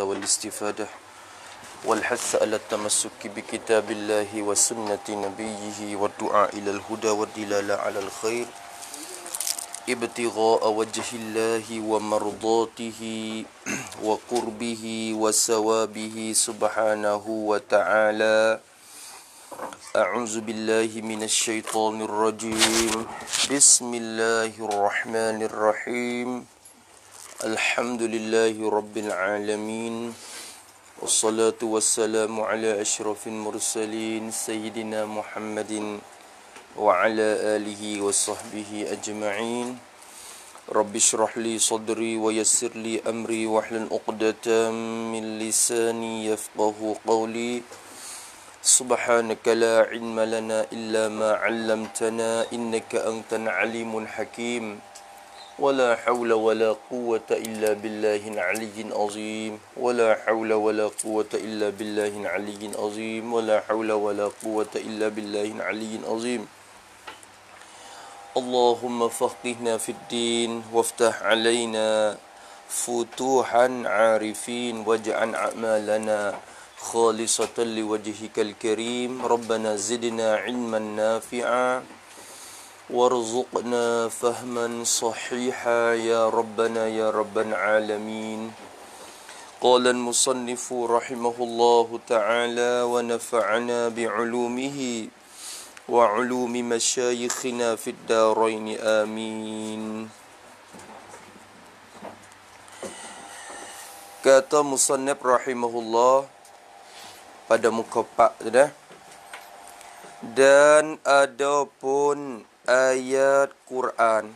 والاستفادة والحث على التمسك بكتاب الله وسنة نبيه والدعاء إلى الهدى والدلالة على الخير ابتغاء وجه الله ومرضاته وقربه وسوابه سبحانه وتعالى أعوذ بالله من الشيطان الرجيم بسم الله الرحمن الرحيم الحمد لله رب العالمين والصلاة والسلام على أشرف المرسلين سيدنا محمد وعلى آله وصحبه أجمعين رب اشرح لي صدري ويسر لي أمري واحلل عقدة من لساني يفقه قولي سبحانك لا علم لنا إلا ما علمتنا إنك أنت العليم الحكيم ولا حول ولا قوة إلا بالله العلي العظيم ولا حول ولا قوة إلا بالله العلي العظيم ولا حول ولا قوة إلا بالله العلي العظيم اللهم فقهنا في الدين وافتح علينا فتوحا عارفين واجعل أعمالنا خالصة لوجهك الكريم ربنا زدنا علما نافعا وارزقنا فهما صحيحا يا ربنا يا رب العالمين قال المصنف رحمه الله تعالى ونفعنا بعلومه وعلوم مشايخنا في الدارين امين kata musannab rahimahullah pada muka 4 dah dan adapun ayat Quran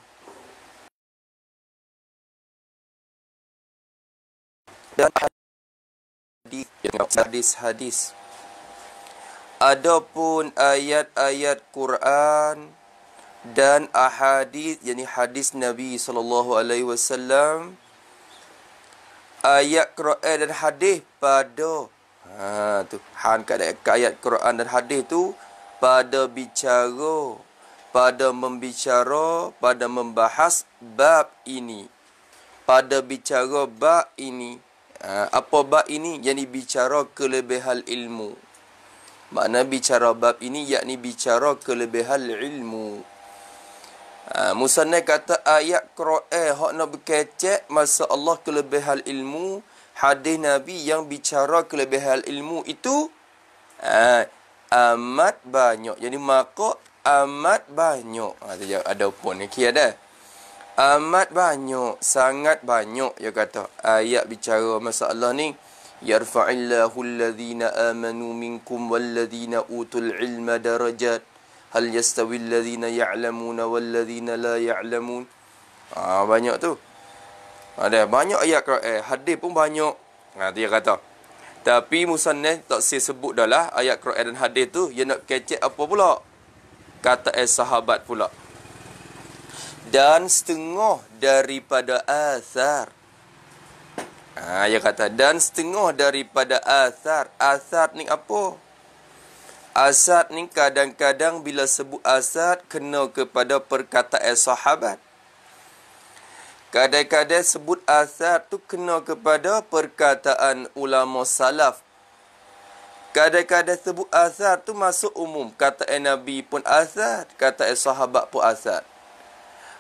dan hadis-hadis. Adapun ayat-ayat Quran dan ahadis yani hadis Nabi sallallahu alaihi wasallam ayat Quran eh, dan hadis pada ha tu hang kat ayat Quran dan hadis tu pada bicara pada membicara pada membahas bab ini pada bicara bab ini eh, apa bab ini yakni bicara kelebihan ilmu makna bicara bab ini yakni bicara kelebihan ilmu Ha, eh, Musanna kata ayat Qur'an hak nak berkecek masa Allah kelebihan ilmu hadis Nabi yang bicara kelebihan ilmu itu ha, amat banyak. Jadi maka amat banyak. Ha, dia ada pun ni ada. Amat banyak, sangat banyak dia kata. Ayat bicara masalah ni yarfa'illahu alladhina amanu minkum walladhina utul ilma darajat hal yastawil alladhina ya'lamuna walladhina la ya'lamun. Ha, banyak tu. Ada banyak ayat Quran, eh, hadis pun banyak. Ha, dia kata. Tapi musannif tak sebut dah lah ayat Quran dan hadis tu, dia nak kecek apa pula? kata eh sahabat pula dan setengah daripada asar. ha, ia kata dan setengah daripada asar. Asar ni apa Asar ni kadang-kadang bila sebut asar, kena kepada perkataan eh, sahabat. Kadai-kadai sebut asar tu kena kepada perkataan ulama salaf Kadang-kadang sebut azad tu masuk umum. Kata eh, Nabi pun azad. Kata eh, sahabat pun azad.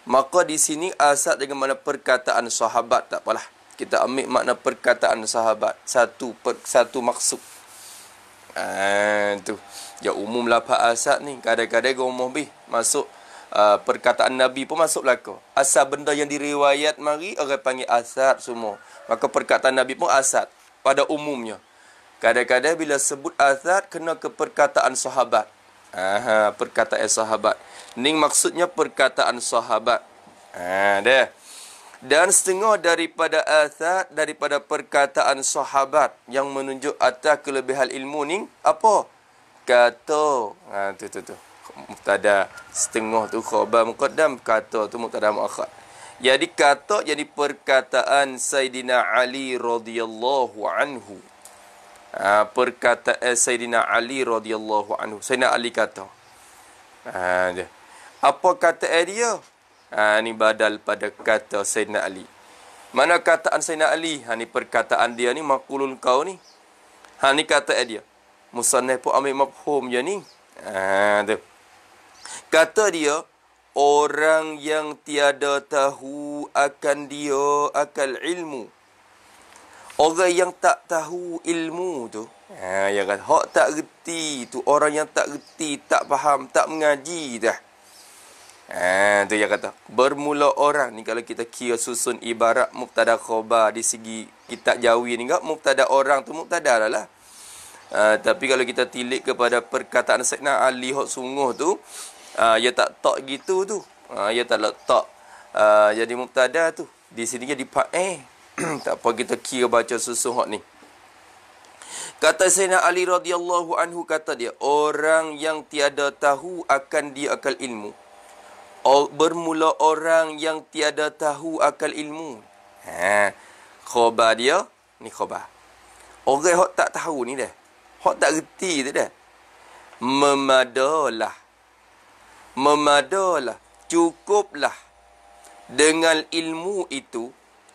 Maka di sini azad dengan mana perkataan sahabat tak apalah. Kita ambil makna perkataan sahabat. Satu per, satu maksud. Ah tu. Ya umum lah pak azad ni. Kadang-kadang gomoh bih. Masuk uh, perkataan Nabi pun masuk lah kau. Asal benda yang diriwayat mari orang panggil azad semua. Maka perkataan Nabi pun azad. Pada umumnya. Kadang-kadang bila sebut azad kena ke perkataan sahabat. Aha, perkataan sahabat. Ini maksudnya perkataan sahabat. Ha, dia. Dan setengah daripada azad, daripada perkataan sahabat yang menunjuk atas kelebihan ilmu ni, apa? Kata. Ha, tu, tu, tu. Muftada setengah tu khabar muqaddam. Kata tu muftada mu'akhad. Jadi kata jadi perkataan Sayyidina Ali radhiyallahu anhu. Ah, perkataan eh, Sayyidina Ali radhiyallahu anhu. Sayyidina Ali kata. Ha, apa kata eh, dia? Ha, ah, ini badal pada kata Sayyidina Ali. Mana kataan Sayyidina Ali? Ha, ini perkataan dia ni makulun kau ni. Ha, ini kata eh, dia. Musanah pun ambil mafhum je ni. Ha, tu. Kata dia, orang yang tiada tahu akan dia akal ilmu. Orang yang tak tahu ilmu tu ha, Yang kata Hak tak reti tu Orang yang tak reti Tak faham Tak mengaji dah ha, Tu yang kata Bermula orang ni Kalau kita kira susun ibarat Muqtada khobar Di segi kita jawi ni enggak Muqtada orang tu Muqtada lah lah ha, Tapi kalau kita tilik kepada Perkataan Sekna Ali Hak sungguh tu ha, Ia tak tak gitu tu ha, Ia tak letak ha, Jadi Muqtada tu Di sini dia dipak Eh tak apa kita kira baca sesuhak ni. Kata Sayyidina Ali radhiyallahu anhu kata dia, orang yang tiada tahu akan dia akal ilmu. Bermula orang yang tiada tahu akal ilmu. Ha, khabar dia, ni khabar. Orang yang tak tahu ni dah. Hak tak reti tu dah. Memadalah. Memadalah. Cukuplah. Dengan ilmu itu,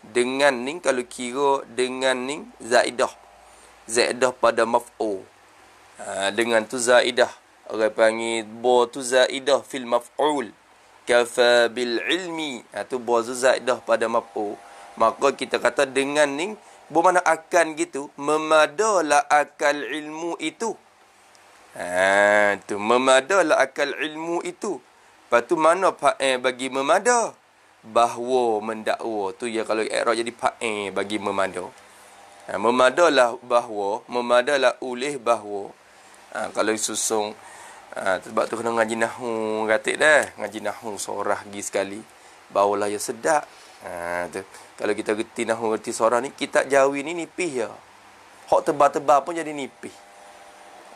dengan ni kalau kira dengan ni zaidah zaidah pada maf'u ha, dengan tu zaidah orang panggil bo tu zaidah fil maf'ul kafa bil ilmi ha, tu bo tu zaidah pada maf'u maka kita kata dengan ni mana akan gitu memadalah akal ilmu itu ha, tu memadalah akal ilmu itu patu tu mana fa'il eh, bagi memadah? bahawa mendakwa tu ya kalau i'rab jadi fa'i eh, bagi memada. Ha, memadalah bahawa, memadalah oleh bahawa. Ha, kalau susung ha, sebab tu kena ngaji nahu katik dah, ngaji nahu sorah gi sekali. Bawalah ya sedap. Ha, tu. Kalau kita reti nahu reti sorah ni kita jawi ni nipih ya. Hak tebal-tebal pun jadi nipih.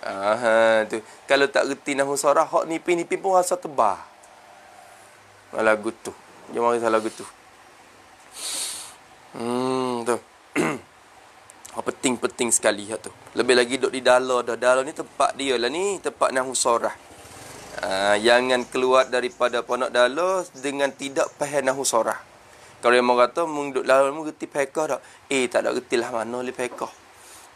Aha, tu. Kalau tak reti nahu sorah hak nipih-nipih pun rasa tebal. Malah tu. Dia marah lagu tu Hmm tu Oh, penting-penting sekali hak tu. Lebih lagi duduk di dalam dah. Dalam ni tempat dia lah ni, tempat nahu sorah. Uh, jangan keluar daripada pondok dalam dengan tidak pahal nahu sorah. Kalau yang mau kata, duduk dalam ni mengerti pekah tak? Eh, tak ada kerti lah mana boleh pekah.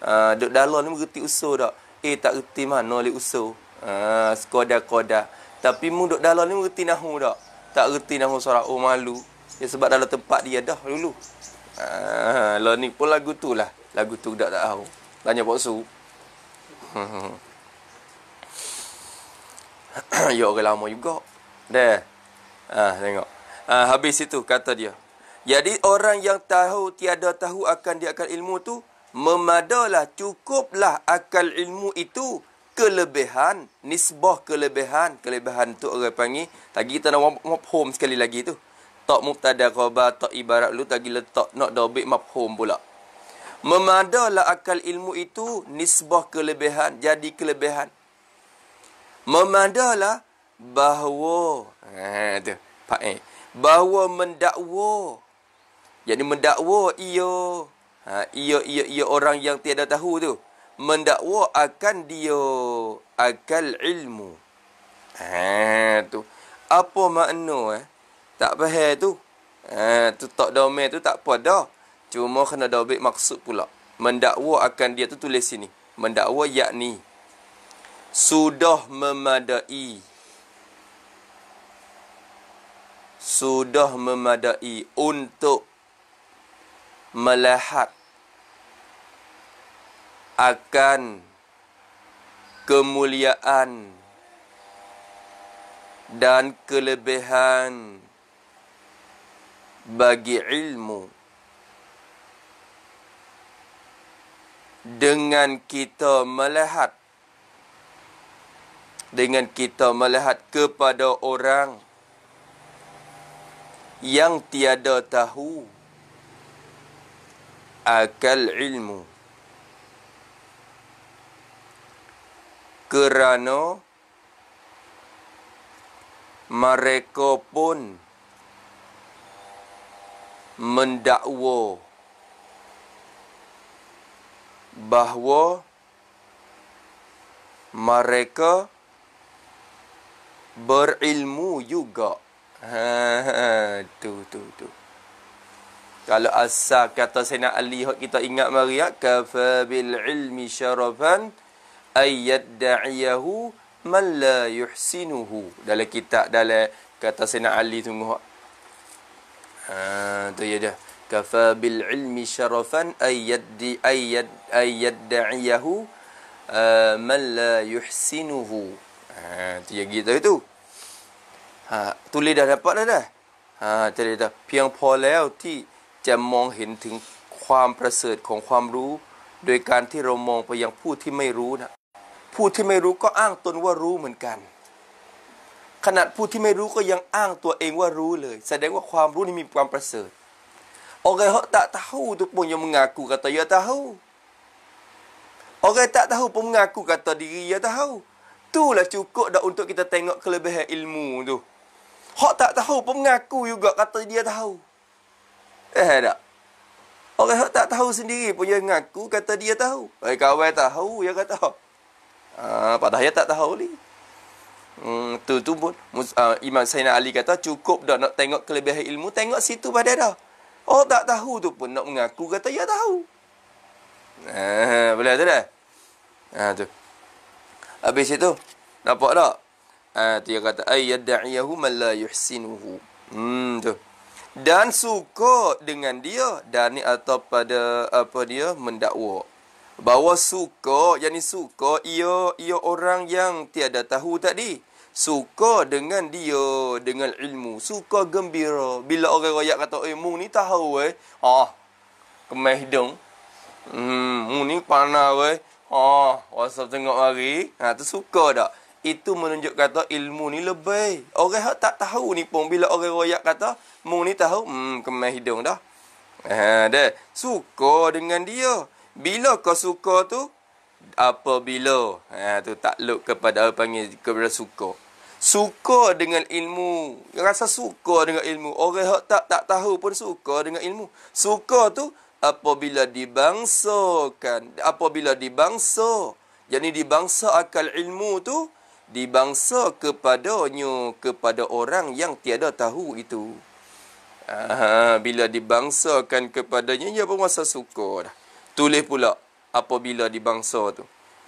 Uh, duduk dalam ni mengerti usul tak? Eh, tak kerti mana boleh usul. Uh, ah, Sekodah-kodah. Tapi mung duduk dalam ni mung mengerti nahu tak? tak erti nama surat oh malu ya sebab dalam tempat dia dah dulu ha lah ni pun lagu tu lah lagu tu dak tak tahu tanya bok su hmm. ya orang lama juga dah ha tengok ha, habis itu kata dia jadi orang yang tahu tiada tahu akan dia akan ilmu tu memadalah cukuplah akal ilmu itu kelebihan, nisbah kelebihan, kelebihan tu orang panggil, tadi kita nak mafhum sekali lagi tu. Tak mubtada khabar, tak ibarat lu tadi letak nak dobik mafhum pula. Memadalah akal ilmu itu nisbah kelebihan, jadi kelebihan. Memadalah bahawa, ha, tu, pak eh, bahawa mendakwa, jadi mendakwa iya, ha, iya, iya, iya orang yang tiada tahu tu mendakwa akan dia akal ilmu. Ha tu. Apa makna eh? Tak faham tu. Ha tu tak domain tu tak apa dah. Cuma kena dobit maksud pula. Mendakwa akan dia tu tulis sini. Mendakwa yakni sudah memadai sudah memadai untuk melihat akan kemuliaan dan kelebihan bagi ilmu dengan kita melihat dengan kita melihat kepada orang yang tiada tahu akal ilmu kerana mereka pun mendakwa bahawa mereka berilmu juga. Ha, ha, ha. tu, tu, tu. Kalau asal kata Sayyidina Ali kita ingat mari ya. Kafa bil ilmi syarafan ayyadda'iyahu man la yuhsinuhu dalam kitab dalam kata Sayyidina Ali tunggu ha tu ya dah kafa bil ilmi syarafan ayat ayyad ayyadda'iyahu ha, man la yuhsinuhu ha tu ya gitu itu ha tulis dah dapat dah dah ha tadi dah piang polel ti จะมองเห็นถึงความประเสริฐของความรู้โดยการที่เรามองไปยังผู้ที่ไม่รู้นะผู้ที่ไม่รู้ก็อ้างตนว่ารู้เหมือนกัน ขนาดผู้ที่ไม่รู้ก็ยังอ้างตัวเองว่ารู้เลย แสดงว่าความรู้นี่มีความประเสริฐโอเคเขาตะเท่าทุกปุ่ยังมึงงากูกับตัวยะเท่าโอเคตะเท่าปุ่มงากูกับตัวดีเท่าตู้ละจุกก็ดะ untuk kita t ต n g o k kelebihan ilmu t เขาตะเท่าปุ่มงากู juga กับตัวดีเท่าเฮ้ยดะโอเคเขาตะเท่า sendiri ปุ่ยงากูกับตัวดีเท่าไอ้กาวเวตะเท่ายะกับเท่า Ah, padahal dia tak tahu ni. Hmm, tu tu pun uh, Imam Sayyidina Ali kata cukup dah nak tengok kelebihan ilmu, tengok situ pada dah. Oh tak tahu tu pun nak mengaku kata ya tahu. Nah, boleh tu dah. Ha tu. Habis itu nampak tak? Ha tu dia kata ayyad'iyahu man la yuhsinuhu. Hmm tu. Dan suka dengan dia dan atau pada apa dia mendakwa bahawa suka yang ni suka ia ia orang yang tiada tahu tadi suka dengan dia dengan ilmu suka gembira bila orang royak kata eh mung ni tahu eh ah kemeh dong hmm mung ni panah weh ah rasa tengok hari ha tu suka dak itu menunjuk kata ilmu ni lebih orang hak tak tahu ni pun bila orang royak kata mung ni tahu hmm kemeh dong dah ha deh suka dengan dia bila kau suka tu apabila ha tu takluk kepada apa panggil kepada suka. Suka dengan ilmu. Rasa suka dengan ilmu. Orang yang tak tak tahu pun suka dengan ilmu. Suka tu apabila dibangsakan, apabila dibangsa. Jadi dibangsa akal ilmu tu dibangsa kepadanya kepada orang yang tiada tahu itu. Aha, bila dibangsakan kepadanya, ia pun rasa suka dah tulis pula apabila di bangsa tu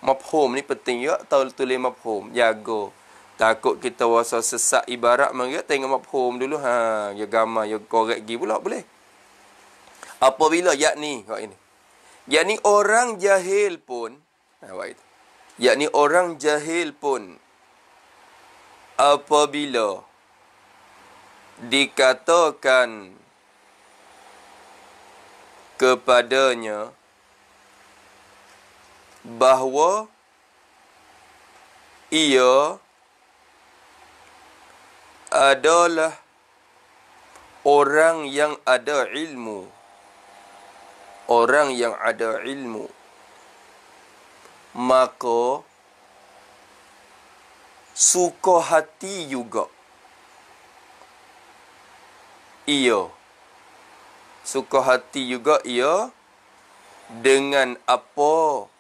mafhum ni penting juga tahu tulis mafhum jago takut kita rasa sesak ibarat mari tengok mafhum dulu ha ya gama ya korek gi pula boleh apabila yakni kau ini yakni orang jahil pun ha wait yakni orang jahil pun apabila dikatakan kepadanya bahawa ia adalah orang yang ada ilmu orang yang ada ilmu maka suka hati juga ia suka hati juga ia dengan apa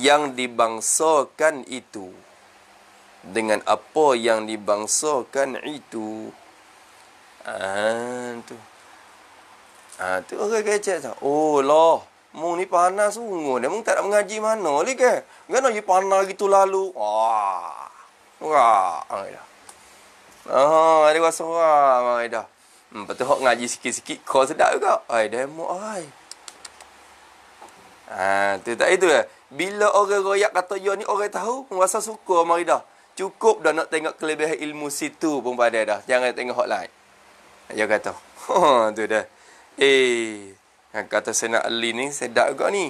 yang dibangsakan itu dengan apa yang dibangsakan itu ah tu ah tu orang kecek tu oh lah mu ni panas sungguh dia mung tak nak mengaji mana lagi ke kan dia panas gitu lalu wah wah ah dah ah ada rasa wah ah dah hmm betul hok ngaji sikit-sikit kau sedap juga ai demo ai ah tu tak itu ya. Bila orang royak kata ya ni orang tahu, rasa suka mari dah. Cukup dah nak tengok kelebihan ilmu situ pun pada dah. Jangan tengok hot lain. Dia kata, ha tu dah. Eh, kata saya nak Ali ni, sedap juga ni.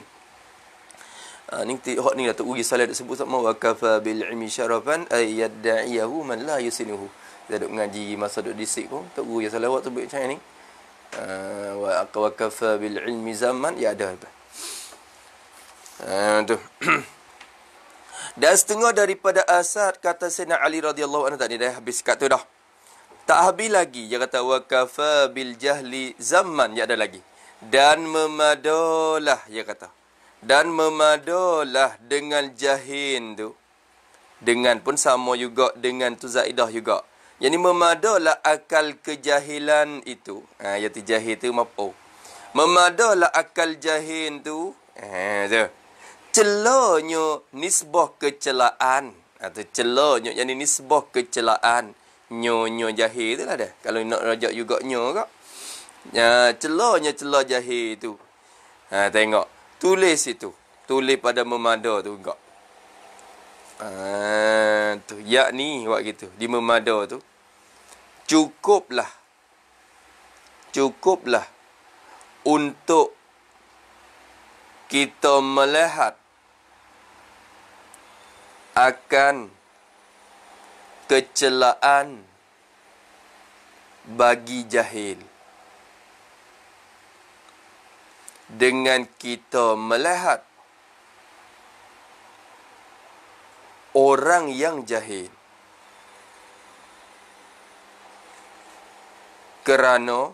Ha, ni ti, hot ni Datuk lah. Ugi Salih sebut sama. Wa kafa bil ilmi syarafan ayyadda'iyahu man la yusinuhu. Kita duduk ngaji masa duduk disik pun. Tok Guru yang salah sebut macam ni. Uh, wa kafa bil ilmi zaman. Ya dah Uh, Eh, And dan setengah daripada Asad kata Sayyidina Ali radhiyallahu anhu tadi dah habis kata tu dah. Tak habis lagi dia kata wa kafa bil jahli zaman dia ada lagi. Dan memadolah dia kata. Dan memadolah dengan jahin tu. Dengan pun sama juga dengan tu Zaidah juga. Yang ni memadolah akal kejahilan itu. Ha, yang tu jahil tu mapo. Memadolah akal jahin tu. Ha, tu celonyo nisbah kecelaan atau celonyo jadi nisbah kecelaan nyo nyo jahil tu lah dah kalau nak rajak juga nyo kak ya celonyo celo jahil tu ha, tengok tulis itu tulis pada memada tu kak ha, tu yakni buat gitu di memada tu cukuplah cukuplah untuk kita melihat akan kecelaan bagi jahil dengan kita melihat orang yang jahil kerana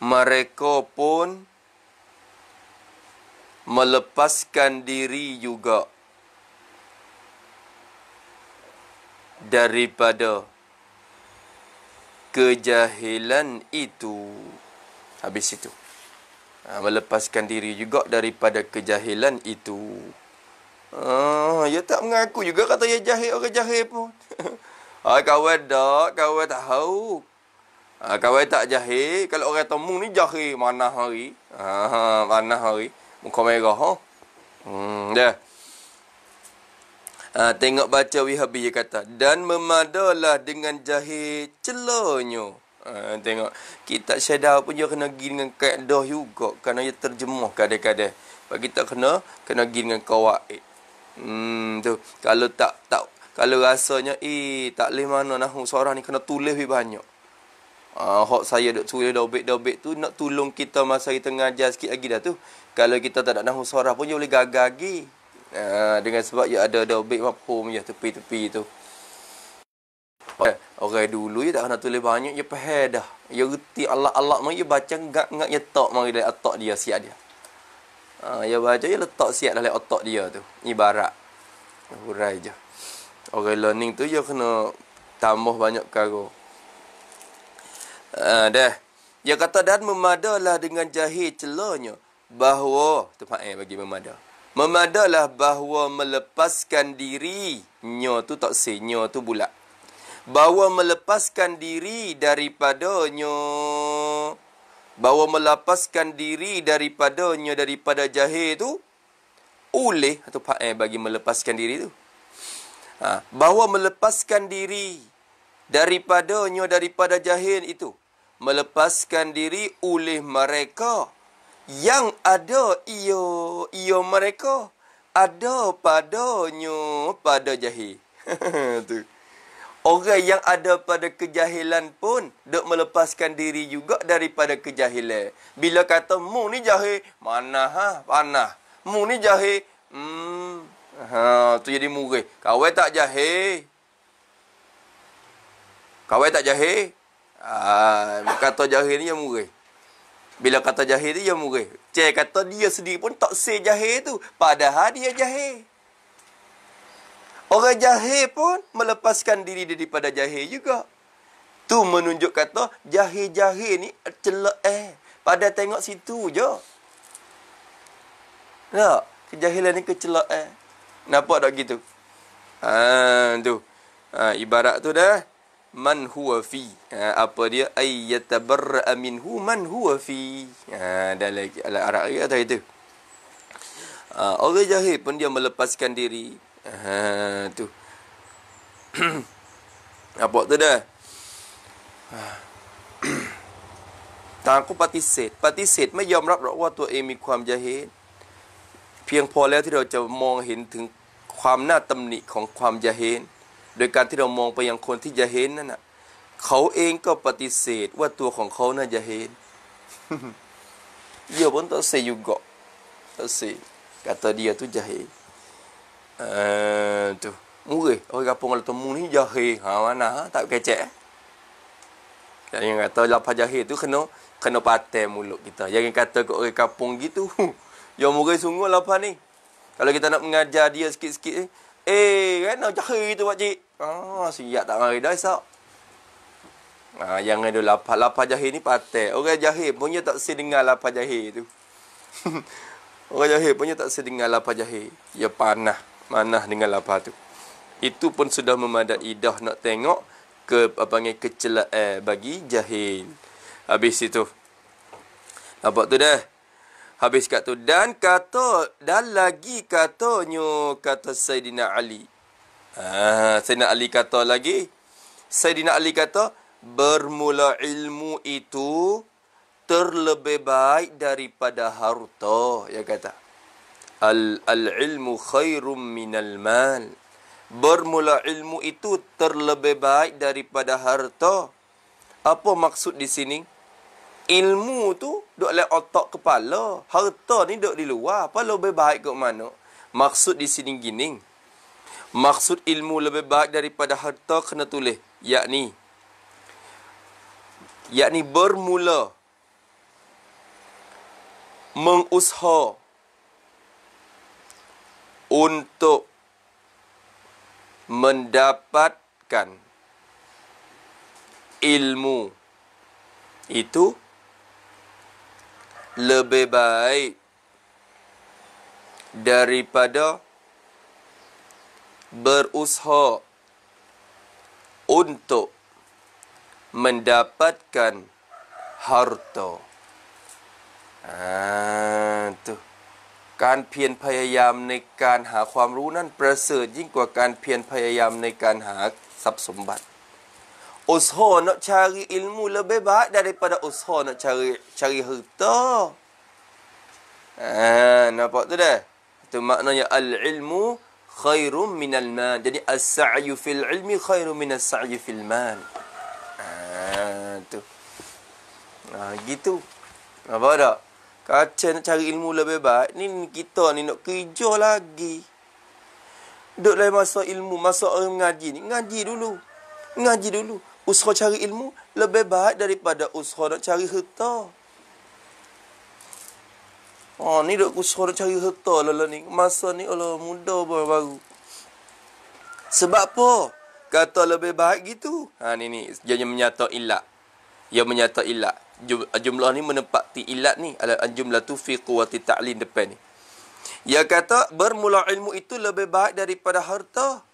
mereka pun melepaskan diri juga daripada kejahilan itu habis itu ha, melepaskan diri juga daripada kejahilan itu ah ha, ya tak mengaku juga kata ya jahil orang jahil pun ha, kawan dak kawan tak tahu ha, kawan tak jahil kalau orang temu ni jahil mana hari ha, ha mana hari muka merah ha? hmm dah Ha, tengok baca Wihabi dia kata. Dan memadalah dengan jahe celonyo. Ha, ah, tengok. kita Syedah pun dia kena pergi dengan kaedah juga. Kerana dia terjemuh kadang-kadang. Sebab kita kena, kena pergi dengan kawaid. Hmm, tu. Kalau tak, tak. Kalau rasanya, eh, tak boleh mana. nak seorang ni kena tulis lebih banyak. Uh, ah, hok saya duk tulis dobek-dobek tu nak tolong kita masa kita ngajar sikit lagi dah tu. Kalau kita tak nak nahu suara pun dia boleh gagal lagi. Eh, dengan sebab ia ya ada ada obek mapum je ya, tepi-tepi tu. Eh, orang dulu je ya tak nak tulis banyak je pahal dah. Ia reti Allah alat mari baca ngak-ngak je tok mari dari otak dia siap dia. Ha, ia baca je letak siap dalam otak dia tu. Ibarat. Hurai je. Orang learning tu ia kena tambah banyak karo. Ha, dah. Eh, dia kata dan memadalah dengan jahil celanya bahawa tempat eh bagi memadah memadalah bahawa melepaskan diri nyo tu tak senyo tu bula bahawa melepaskan diri daripada daripadanya bahawa melepaskan diri daripada daripadanya daripada jahil tu oleh atau pak eh bagi melepaskan diri tu ha, bahawa melepaskan diri daripada daripadanya daripada jahil itu melepaskan diri oleh mereka yang ada iyo iyo mereka ada pada nyu pada jahi tu. Orang yang ada pada kejahilan pun dok melepaskan diri juga daripada kejahilan. Bila kata mu ni jahil, mana ha? Panah. Mu ni jahil. Hmm. Ha, tu jadi murih. kau tak jahil. kau tak jahil. Ah, kata jahil ni yang murih. Bila kata jahil tu, dia murih. Cik kata dia sendiri pun tak say jahil tu. Padahal dia jahil. Orang jahil pun melepaskan diri dia daripada jahil juga. Tu menunjuk kata jahil-jahil ni celak eh. Pada tengok situ je. Tak? Kejahilan ni kecelak eh. Kenapa tak gitu? Ah, tu. Ha, ibarat tu dah man huwa fi ha, apa dia ay yatabarra minhu man huwa fi ha dan lagi ala arab dia tak itu ha, orang jahil pun dia melepaskan diri ha tu apa tu dah ha. tak aku pati set pati set ไม่ยอมรับหรอกว่าตัวเองมีความ jahil เพียงพอแล้วที่เราจะมองเห็นถึงความน่าตําหนิของความ lah jahil ha. ดยการที่เรามองไปยังคนที่จะเห็นนั่นนะเขาเองก็ปฏิเสธว่าตัวของเขาน่าจะเห็นเยี่ยบนตัวเสียอยู่เกาะตัวเสียกัตัวเดียวตัวจะเห็นเอ่อตัวมึงเอ้ยโอ้ยกระปงเราตัวมึงนี่จะเห็นหาวนะฮะตัวแกแจ๋ยังไงตัวเราพะจะเห็นตัวขนมขนมปาเต้มุลุกิตายังไงกัตัวก็เอ้ยกระปงกิตัวยอมมึงเอ้ยสูงกว่าเราพะนี่ถ้าเราจะนับงานจะเดียสกิสกิ Eh, kena kan cari tu pakcik. Ah, siap tak mari dah esok. Ah, yang ada lapar, lapar jahil ni patah. Orang jahil punya tak sedengar dengar lapar jahil tu. Orang jahil punya tak sedengar dengar lapar jahil. Ya panah. Manah dengan lapar tu. Itu pun sudah memadai idah nak tengok ke apa panggil kecelak eh, bagi jahil. Habis itu. Nampak tu dah. Habis kat tu dan kata dan lagi katanya kata Saidina Ali. Ah, ha, Saidina Ali kata lagi. Saidina Ali kata bermula ilmu itu terlebih baik daripada harta, ya kata. Al al ilmu khairum min al mal. Bermula ilmu itu terlebih baik daripada harta. Apa maksud di sini? ilmu tu duduk dalam otak kepala. Harta ni duduk di luar. Apa lebih baik ke mana? Maksud di sini gini. Maksud ilmu lebih baik daripada harta kena tulis. Yakni. Yakni bermula. Mengusaha. Untuk. Mendapatkan. Ilmu. Itu lebih baik daripada berusaha untuk mendapatkan harta. Ah, tu. การเพียรพยายามในการหาความรู้นั้นประเสริฐยิ่งกว่าการเพียรพยายามในการหาทรัพย์สมบัติ usaha nak cari ilmu lebih baik daripada usaha nak cari cari harta. Ah, nampak tu dah. Itu maknanya al-ilmu khairum min al mal. Jadi as-sa'yu fil ilmi khairum min as-sa'yu fil mal. Ah, tu. Ah, gitu. Nampak tak? Kacau nak cari ilmu lebih baik. Ni kita ni nak kerja lagi. Duduk lain masa ilmu. Masa orang mengaji ni. Ngaji dulu. Ngaji dulu. Usaha cari ilmu lebih baik daripada usaha nak cari harta. Oh, ni dok usaha nak cari harta lah, lah ni. Masa ni Allah muda baru-baru. Sebab apa? Kata lebih baik gitu. Ha ni ni, dia menyata ilat. Dia menyata ilat. jumlah ni menepati ilat ni. Jumlah tu fi kuwati ta'lin depan ni. Dia kata bermula ilmu itu lebih baik daripada harta.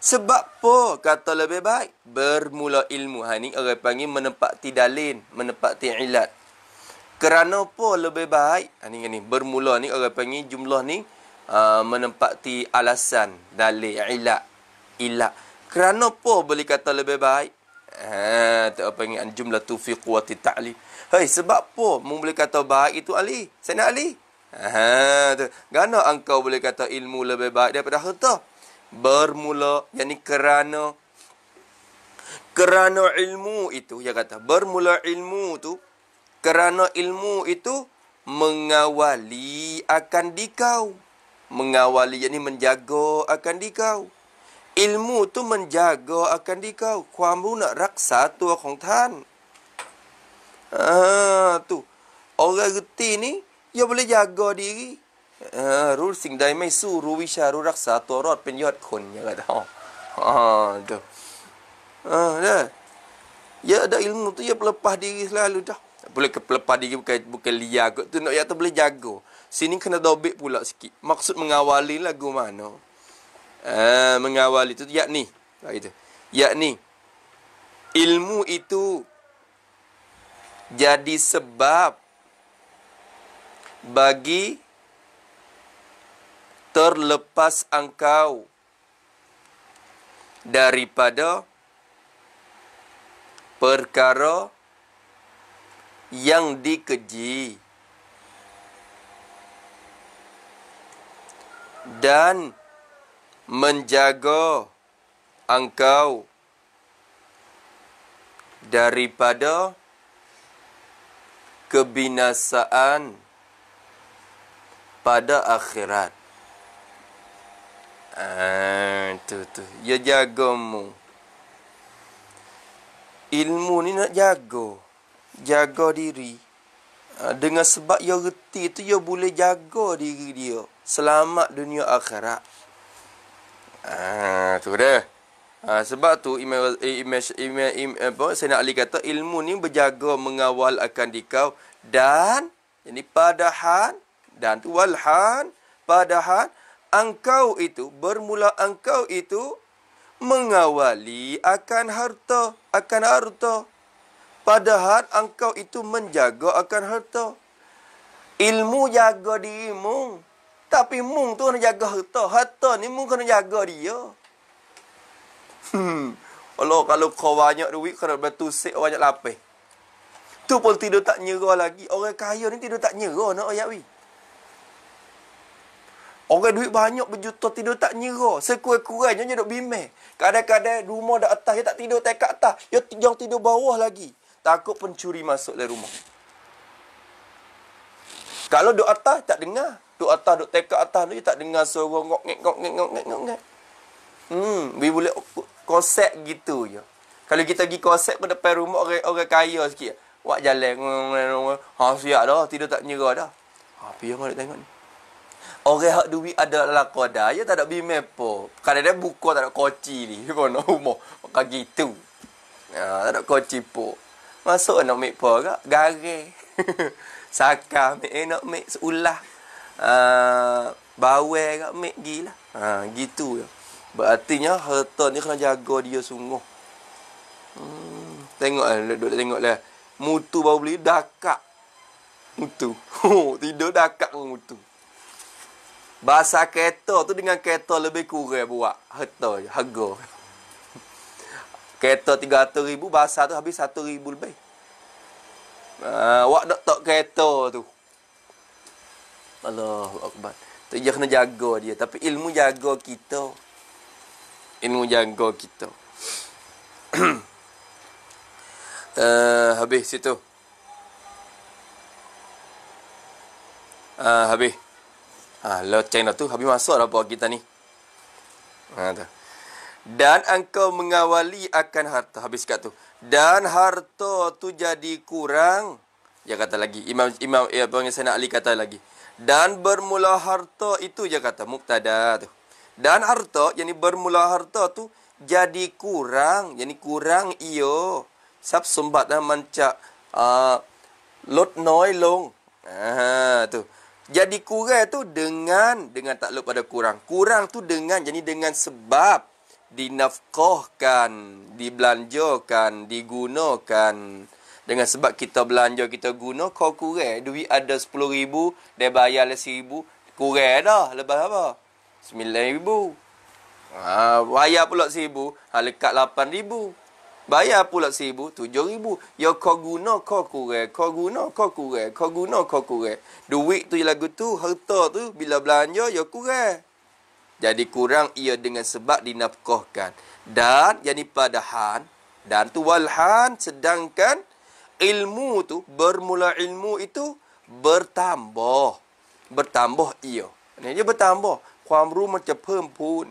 Sebab apa kata lebih baik? Bermula ilmu. Ha, ini orang panggil menepati dalin. Menepati ilat. Kerana apa lebih baik? Ha, ini, ini, bermula ni orang panggil jumlah ni. Uh, menepati alasan. Dalin. Ilat. Ilat. Kerana apa boleh kata lebih baik? Ha, tak apa panggil jumlah tu fi kuwati ta'li. Hei, sebab apa? Mung boleh kata baik itu Ali. Saya nak Ali. Ha, tu. Gana engkau boleh kata ilmu lebih baik daripada harta? bermula yakni kerana kerana ilmu itu ya kata bermula ilmu tu kerana ilmu itu mengawali akan dikau mengawali yakni menjaga akan dikau ilmu tu menjaga akan dikau kamu nak raksa tu kong tan ah tu orang reti ni dia boleh jaga diri รู้สิ่งใดไม่สู้รู้วิชารู้รักษาตัวรอดเป็นยอดคนอย่างไรท้องอ๋อเด้อเออเด้อ ah, oh. ah, ah, ya, ada ilmu tu ya pelepah diri selalu dah boleh diri ilmu itu jadi sebab bagi terlepas engkau daripada perkara yang dikeji dan menjaga engkau daripada kebinasaan pada akhirat Ah, tu tu. Ya jagamu. Ilmu ni nak jaga. Jaga diri. Ah, dengan sebab ia ya reti tu, ia ya boleh jaga diri dia. Selamat dunia akhirat. Ah, tu dah. Ah, sebab tu, email, email, eh, email, email, apa, saya nak Ali kata, ilmu ni berjaga mengawal akan dikau. Dan, ini padahan, dan tu walhan, padahan, engkau itu bermula engkau itu mengawali akan harta akan harta padahal engkau itu menjaga akan harta ilmu jaga dirimu tapi mung tu kena jaga harta harta ni mung kena jaga dia hmm. Allah kalau kau banyak duit kena betusik banyak lapis tu pun tidur tak nyerah lagi orang kaya ni tidur tak nyerah nak ayat weh Orang duit banyak berjuta tidur tak nyera. Sekurang-kurangnya dia duduk bimbing. Kadang-kadang rumah dah atas, dia tak tidur tak kat atas. Dia yang tidur bawah lagi. Takut pencuri masuk dalam rumah. Kalau duduk atas, tak dengar. Duduk atas, duduk tekak atas tu, tak dengar suara ngok ngek ngok ngek ngok ngok ngok Hmm, we boleh konsep gitu je. Ya. Kalau kita pergi konsep pun depan rumah orang, orang kaya sikit. Wak jalan. Ha, siap dah. Tidur tak nyerah dah. Ha, pergi orang tengok ni. Orang hak duit ada dalam koda, ya tak ada bimai apa. Kadang-kadang buka tak ada koci ni pun nak rumah. Maka gitu. Ha, tak ada koci pun. Masuk nak make apa kak? Garing. Saka make nak make seulah. Ha, ah, Bawa kak make gila. Ha, gitu ya. Berartinya harta ni kena jaga dia sungguh. Hmm, lah, duduk tengok lah. Mutu baru beli, dakak. Mutu. Tidur dakak mutu. Bahasa kereta tu dengan kereta lebih kurang buat. Harta je, harga. kereta 300 ribu, bahasa tu habis satu ribu lebih. Uh, ah, awak nak tak kereta tu. Allah Akbar. Tu dia kena jaga dia. Tapi ilmu jaga kita. Ilmu jaga kita. uh, habis situ. Uh, habis. Ha, lo China tu habis masuk lah buat kita ni. Ha, tu. Dan engkau mengawali akan harta. Habis kat tu. Dan harta tu jadi kurang. Dia kata lagi. Imam Imam eh, Ibn Sayyidina Ali kata lagi. Dan bermula harta itu dia kata. Muktada tu. Dan harta, yang bermula harta tu jadi kurang. Yang kurang iyo. Sab sumbat lah mancak. Uh, ah, lot noy long. Ha, tu. Jadi kurang tu dengan dengan takluk pada kurang. Kurang tu dengan jadi dengan sebab dinafkahkan, dibelanjakan, digunakan. Dengan sebab kita belanja, kita guna, kau kurang. Duit ada RM10,000, dia bayar lah 1000 Kurang dah, lepas apa? RM9,000. Ha, bayar pula RM1,000, ha, lekat Bayar pula seribu, tujuh ribu. Ya kau guna kau kurang, kau guna kau kurang, kau guna kau kurang. Duit tu ialah tu, harta tu bila belanja ya kurang. Jadi kurang ia dengan sebab dinafkahkan. Dan yang padahan dan tu walhan sedangkan ilmu tu bermula ilmu itu bertambah. Bertambah ia. Ini dia bertambah. Kuamru macam pempun.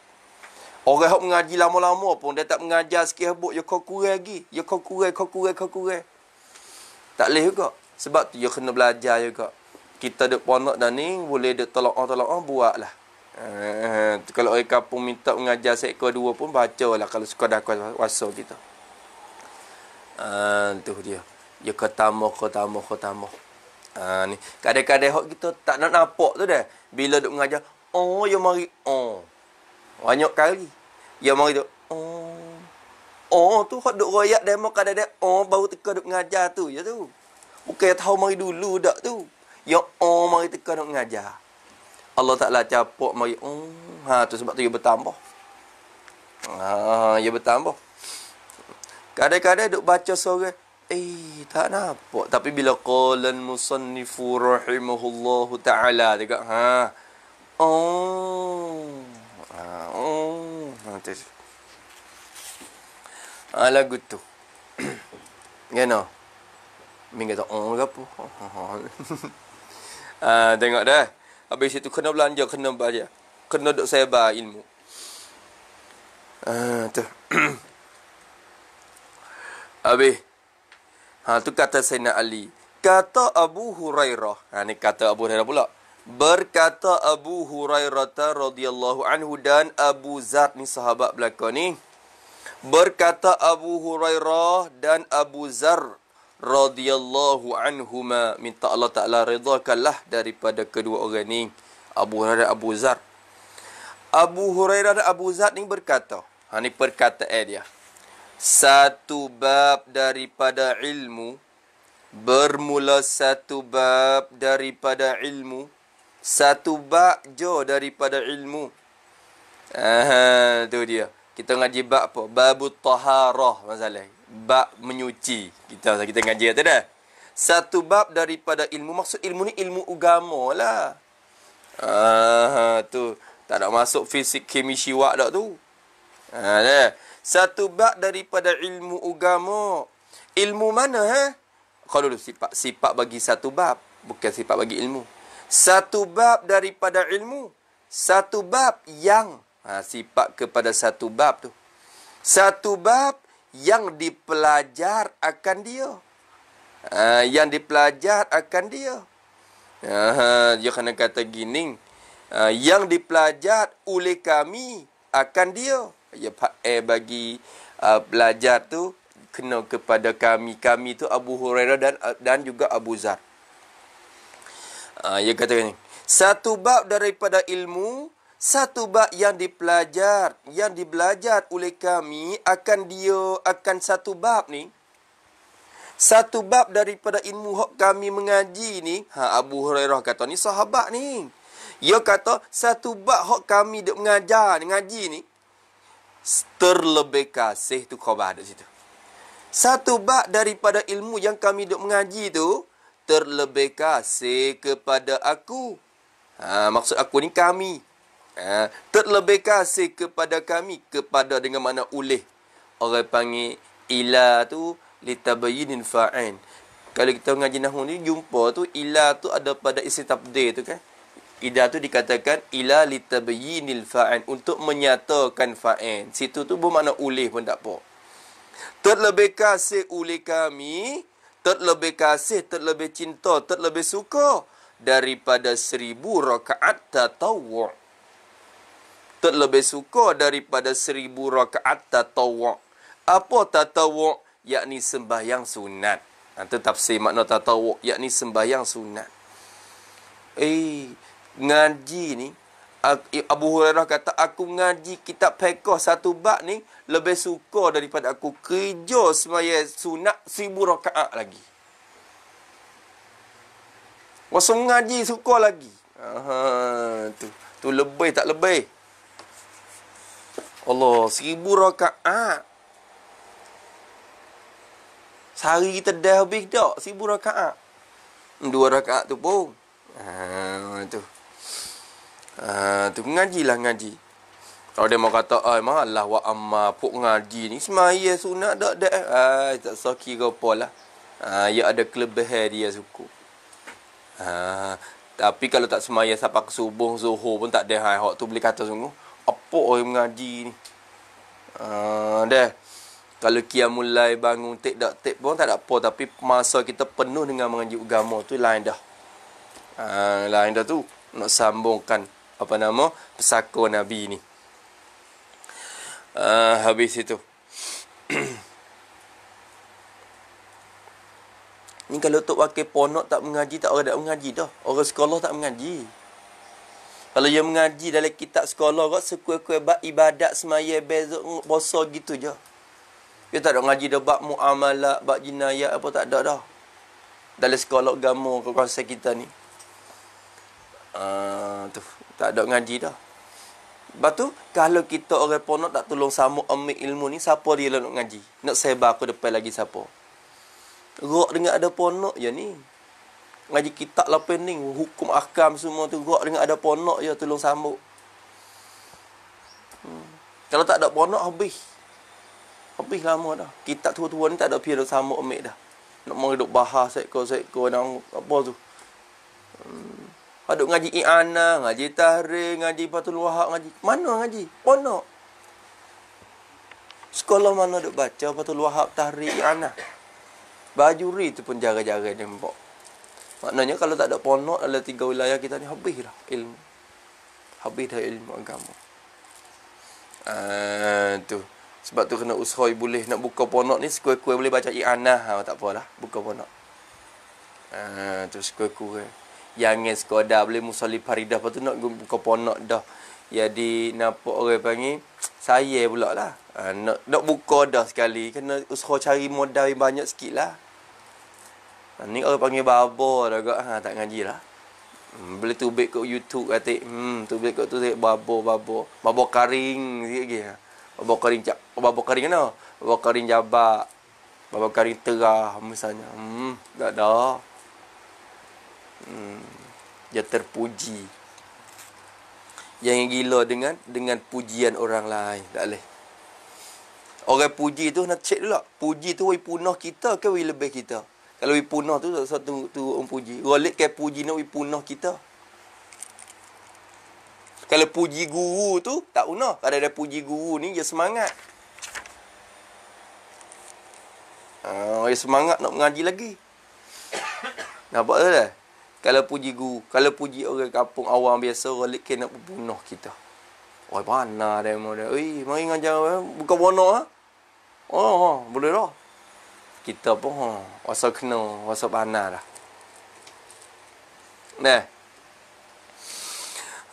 Orang yang mengaji lama-lama pun dia tak mengajar sikit habuk dia kau kurang lagi. Dia kau kurang, kau kurang, kau kurang. Tak leh juga. Sebab tu dia kena belajar juga. Kita ada ponak dan ni boleh dia tolong tolak buatlah. Uh, kalau mereka pun minta mengajar seekor dua pun baca lah kalau suka dah kuasa, kuasa kita. Uh, eh, tu dia. Dia ketamu, ketamu, ketamu. Uh, eh, ni. Kadang-kadang kita tak nak nampak tu dah. Bila dia mengajar, oh, dia mari, oh. Banyak kali. Ya mari tu. Oh. Oh tu hot duk royak demo kada dia. Oh baru teka duk ngajar tu ya tu. Bukan okay, tahu mari dulu dak tu. Ya oh mari teka duk ngajar. Allah Taala capok mari oh. Ha tu sebab tu ia ya bertambah. Ha ia ya bertambah. kadai kadai duk baca sore. Eh tak nampak tapi bila qalan musannifu rahimahullahu taala dekat ha. Oh. Ah, tu. Ha, lagu ya no, Ming kata, oh, apa? Ah tengok dah. Habis itu kena belanja, kena belanja. Kena duk sebar ilmu. Ha, tu. Habis. Ha, tu kata Sayyidina Ali. Kata Abu Hurairah. Ha, ni kata Abu Hurairah pula. Berkata Abu Hurairah radhiyallahu anhu dan Abu Zar ni sahabat belaka ni. Berkata Abu Hurairah dan Abu Zar radhiyallahu anhuma minta Allah Taala redakanlah daripada kedua orang ni Abu Hurairah dan Abu Zar. Abu Hurairah dan Abu Zar ni berkata, ha ni perkataan dia. Satu bab daripada ilmu bermula satu bab daripada ilmu satu bak jo daripada ilmu. Ah, tu dia. Kita ngaji bab apa? Bab taharah masalah. Bab menyuci. Kita kita ngaji tu dah. Satu bab daripada ilmu. Maksud ilmu ni ilmu agama lah. Ah, tu. Tak nak masuk fisik, kimia, wak dak tu. Ah, dah. Satu bab daripada ilmu agama. Ilmu mana ha? Kalau sifat sifat bagi satu bab, bukan sifat bagi ilmu satu bab daripada ilmu satu bab yang ha, sifat kepada satu bab tu satu bab yang dipelajar akan dia ha, yang dipelajar akan dia ha, dia kena kata gini ha, yang dipelajar oleh kami akan dia ya pak eh bagi uh, belajar tu kena kepada kami kami tu Abu Hurairah dan dan juga Abu Zar Ah, ia kata ini satu bab daripada ilmu satu bab yang dipelajar yang dibelajar oleh kami akan dia akan satu bab ni satu bab daripada ilmu hak kami mengaji ni ha Abu Hurairah kata ni sahabat ni ia kata satu bab hak kami dok mengajar mengaji ni terlebih kasih tu khabar ada situ satu bab daripada ilmu yang kami dok mengaji tu terlebih kasih kepada aku. Ha, maksud aku ni kami. Ha, terlebih kasih kepada kami. Kepada dengan mana uleh. Orang panggil ilah tu. Litabayinin fa'in. Kalau kita mengaji Nahu ni, jumpa tu ilah tu ada pada isi tabdeh tu kan. Ida tu dikatakan ila litabayinil fa'in. Untuk menyatakan fa'in. Situ tu bermakna uleh pun tak apa. Terlebih kasih uleh kami terlebih kasih, terlebih cinta, terlebih suka daripada seribu rakaat tatawwu'. Terlebih suka daripada seribu rakaat tatawwu'. Apa tatawwu'? Yakni sembahyang sunat. Ha, Tetap tafsir makna tatawwu', yakni sembahyang sunat. Eh, ngaji ni, Abu Hurairah kata aku ngaji kitab fiqh satu bab ni lebih suka daripada aku kerja sembahyang sunat seribu rakaat lagi. Wasung ngaji suka lagi. Aha, tu. Tu lebih tak lebih. Allah, seribu rakaat. Sehari kita dah habis tak? Seribu rakaat. Hmm, dua rakaat tu pun. Ha, tu. Ah, tu ngaji lah ngaji. Kalau dia mau kata, ay malah wa amma puk ngaji ni. Semaya sunat eh? tak ada. Ay, tak saki ke polah. lah. Ah, ya ada kelebihan dia suku. Ah, tapi kalau tak semaya siapa ke subuh, zuhur pun tak ada. Ay, hak tu boleh kata sungguh. Apa orang ngaji ni? Ah, deh. Kalau kia mulai bangun tek dak tek pun tak ada apa tapi masa kita penuh dengan mengaji agama tu lain dah. Ah, lain dah tu nak sambungkan apa nama pesako nabi ni uh, habis itu ni kalau tok wakil ponok tak mengaji tak orang tak mengaji dah orang sekolah tak mengaji kalau dia mengaji dalam kitab sekolah kot sekue kuat ibadat semaya bezok boso gitu je dia tak ada mengaji dah bab muamalah bab jinayah apa tak ada dah dalam sekolah agama kawasan kita ni Uh, tu tak ada ngaji dah. Lepas tu, kalau kita orang pun nak tolong sama ambil ilmu ni, siapa dia nak ngaji? Nak sebar aku depan lagi siapa? Rok dengan ada ponok je ni. Ngaji kitab lah pening. Hukum akam semua tu. Rok dengan ada ponok je tolong sambut. Hmm. Kalau tak ada ponok, habis. Habis lama dah. Kitab tua-tua ni tak ada pihak nak sambut ambil dah. Nak mahu duduk bahas, seko-seko, nak apa tu. Hmm. Aduk ngaji i'ana, ngaji tahrir, ngaji patul wahak, ngaji. Mana ngaji? Ponok. Sekolah mana duk baca patul wahak, tahrir, i'ana. Bajuri tu pun jaga-jaga ni nampak. Maknanya kalau tak ada ponok ada tiga wilayah kita ni habis lah ilmu. Habis dah ilmu agama. Ah tu. Sebab tu kena usahai boleh nak buka ponok ni sekuat-kuat boleh baca i'ana. Ha, ah, tak apalah, buka ponok. Ah tu sekuat-kuat yang es koda boleh musali parida tu nak buka ponok dah jadi napa orang panggil saya pula lah ha, nak, nak buka dah sekali kena usaha cari modal yang banyak sikit lah ha, ni orang panggil babo dah agak ha, tak ngaji lah hmm, boleh tubik kat youtube kata hmm, tubik kat tu saya babo babo babo kering sikit lagi ha. babo kering babo kering kena babo kering jabak babo kering terah misalnya hmm, tak dah hmm, dia terpuji jangan gila dengan dengan pujian orang lain tak boleh orang puji tu nak cek dulu puji tu wei punah kita ke wei lebih kita kalau wei punah tu satu tu orang puji rolik ke puji nak wei punah kita kalau puji guru tu tak punah kalau ada puji guru ni dia semangat Ah, uh, semangat nak mengaji lagi. Nampak tu dah? Kalau puji guru, kalau puji orang kampung awam biasa, orang lekin nak bunuh kita. Oi, mana dia mau dia? Oi, mari ngajar eh? buka bono ah. Eh? Oh, oh, boleh dah. Kita pun ha, rasa kena, rasa panas dah. Nah.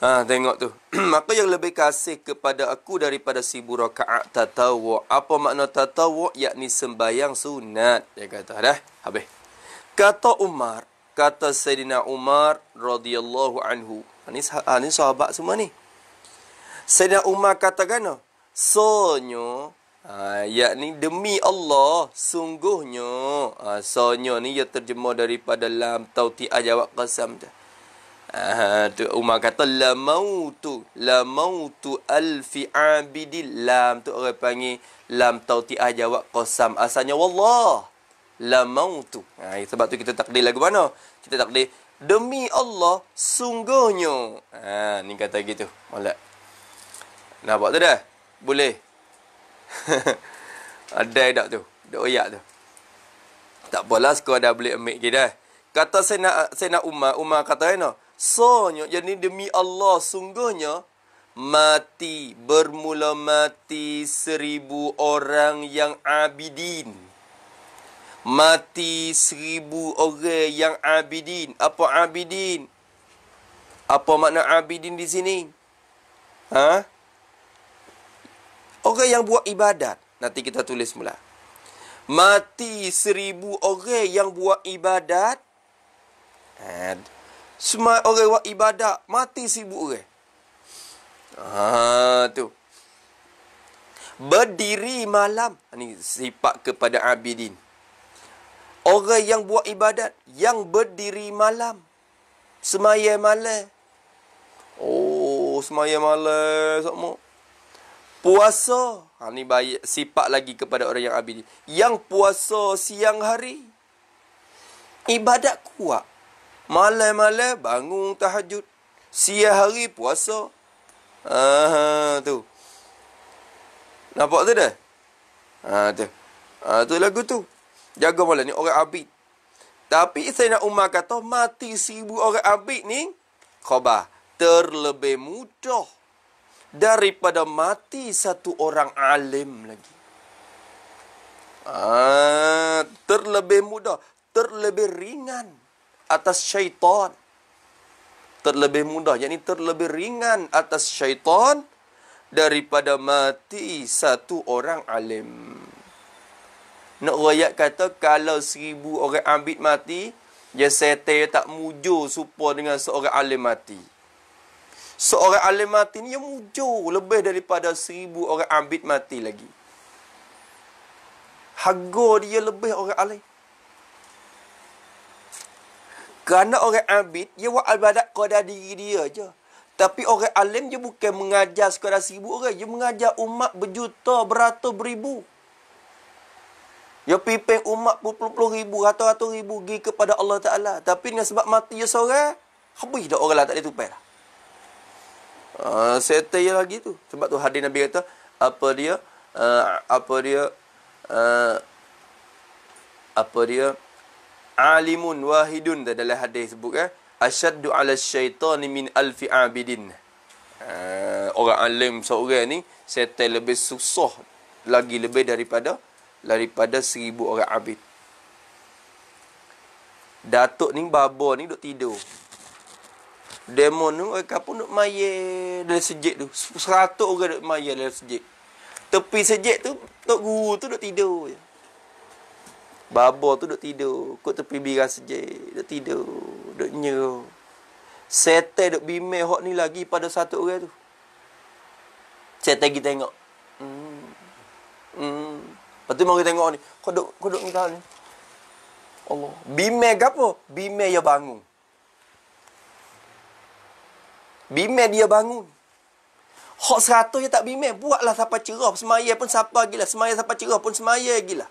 Ha, tengok tu. Maka yang lebih kasih kepada aku daripada si burakaat tatawa. Apa makna tatawa? Yakni sembayang sunat. Dia kata dah. Habis. Kata Umar, kata Sayyidina Umar radhiyallahu anhu. Ini, ha, ini ha, sahabat semua ni. Sayyidina Umar kata gana? Sonyo, ha, yakni demi Allah, sungguhnya. Ha, sonyo ni ia terjemah daripada lam tautia ah, jawab qasam tu. Ha, tu Umar kata la mautu la mautu alfi lam tu orang panggil lam tautia ah, jawab qasam asalnya wallah lamautu. Ha, ya, sebab tu kita takdir lagu mana? Kita takdir demi Allah sungguhnya. Ha, ni kata gitu. Molek. Nampak tu dah? Boleh. ada tak tu? Dok oyak tu. Tak apalah sekau dah boleh ambil ke dah. Kata saya nak eh, saya nak Umar, Umar kata ya eh, so Sonyo jadi demi Allah sungguhnya mati bermula mati seribu orang yang abidin mati seribu orang yang abidin. Apa abidin? Apa makna abidin di sini? Ha? Orang yang buat ibadat. Nanti kita tulis mula. Mati seribu orang yang buat ibadat. And ha. semua orang buat ibadat. Mati seribu orang. Ha, tu. Berdiri malam. Ini sifat kepada abidin. Orang yang buat ibadat Yang berdiri malam Semaya malam Oh semaya malam semua. Puasa ha, Ini baik sifat lagi kepada orang yang abidi Yang puasa siang hari Ibadat kuat Malam-malam bangun tahajud Siang hari puasa Ah ha, tu Nampak tu dah? Ha, tu. Ha, tu lagu tu. Jaga malam ni orang abid. Tapi saya nak Umar kata mati si seibu orang abid ni khabar terlebih mudah daripada mati satu orang alim lagi. Ah, terlebih mudah, terlebih ringan atas syaitan. Terlebih mudah, Jadi terlebih ringan atas syaitan daripada mati satu orang alim. Nak rakyat kata kalau seribu orang ambil mati, dia sete tak mujo supo dengan seorang alim mati. Seorang alim mati ni yang mujur lebih daripada seribu orang ambil mati lagi. Harga dia lebih orang alim. Kerana orang ambil, dia buat ibadat kepada diri dia je. Tapi orang alim dia bukan mengajar sekadar seribu orang. Dia mengajar umat berjuta, beratus, beribu. Dia pimpin umat puluh-puluh ribu, ratus-ratus ribu pergi kepada Allah Ta'ala. Tapi dengan sebab mati dia seorang, habis dah orang lah tak boleh tupai lah. Uh, ah, Settle dia lagi tu. Sebab tu hadir Nabi kata, apa dia, uh, apa dia, uh, apa dia, alimun wahidun dah dalam hadir sebut kan. Asyaddu ala syaitan min alfi abidin. orang alim seorang ni, settle lebih susah lagi lebih daripada daripada seribu orang abid. Datuk ni babo ni duk tidur. Demo ni mereka pun duk maya dari sejik tu. Seratus orang duk maya dari sejik. Tepi sejik tu, Tok Guru tu duk tidur je. Baba tu duk tidur. Kut tepi bira sejik. Duk tidur. Duk nyeruh. Sete duk bimbing hok ni lagi pada satu orang tu. Sete kita tengok. Hmm. Hmm. Lepas tu mari tengok ni. Kau duduk, kau duduk minta ni. Allah. Bimai ke apa? Bimai dia bangun. Bimai dia bangun. Hak seratus dia tak bimai. Buatlah siapa cerah. Semaya pun siapa gila. Semaya siapa cerah pun semaya gila.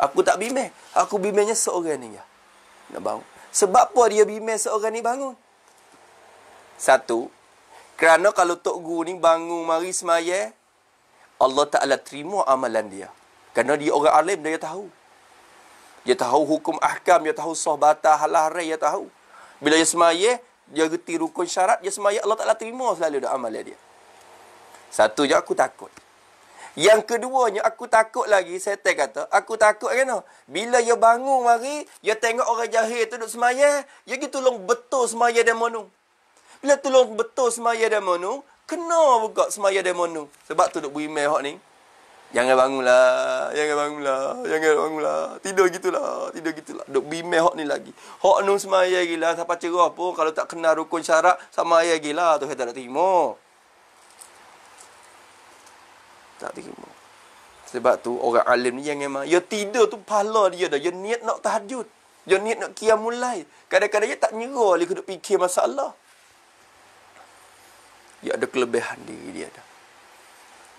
Aku tak bimai. Aku bimainya seorang ni ya. Nak bangun. Sebab apa dia bimai seorang ni bangun? Satu. Kerana kalau Tok Guru ni bangun mari semaya. Allah Ta'ala terima amalan dia. Kerana dia orang alim dia tahu. Dia tahu hukum ahkam, dia tahu sah batal halal haram, dia tahu. Bila dia semaya dia reti rukun syarat, dia semaya Allah Taala terima selalu doa amal dia. Satu je aku takut. Yang keduanya aku takut lagi, setan kata, aku takut kena. Bila dia bangun mari, dia tengok orang jahil tu duk semayah, dia pergi tolong betul semaya dia monu. Bila tolong betul semayah dia monu, kena buka semaya dia monu. Sebab tu duk beri mail ni, Jangan bangunlah, jangan bangunlah, jangan bangunlah. Tidur gitulah, tidur gitulah. Dok bimel hok ni lagi. Hok nun semaya gila, siapa cerah pun kalau tak kena rukun syarak sama ayah gila tu kita tak terima. Tak terima. Sebab tu orang alim ni yang memang ya tidur tu pahala dia dah. Ya niat nak tahajud. Ya niat nak kiam mulai. Kadang-kadang dia tak nyerah lagi duk fikir masalah. Ya ada kelebihan diri dia dah.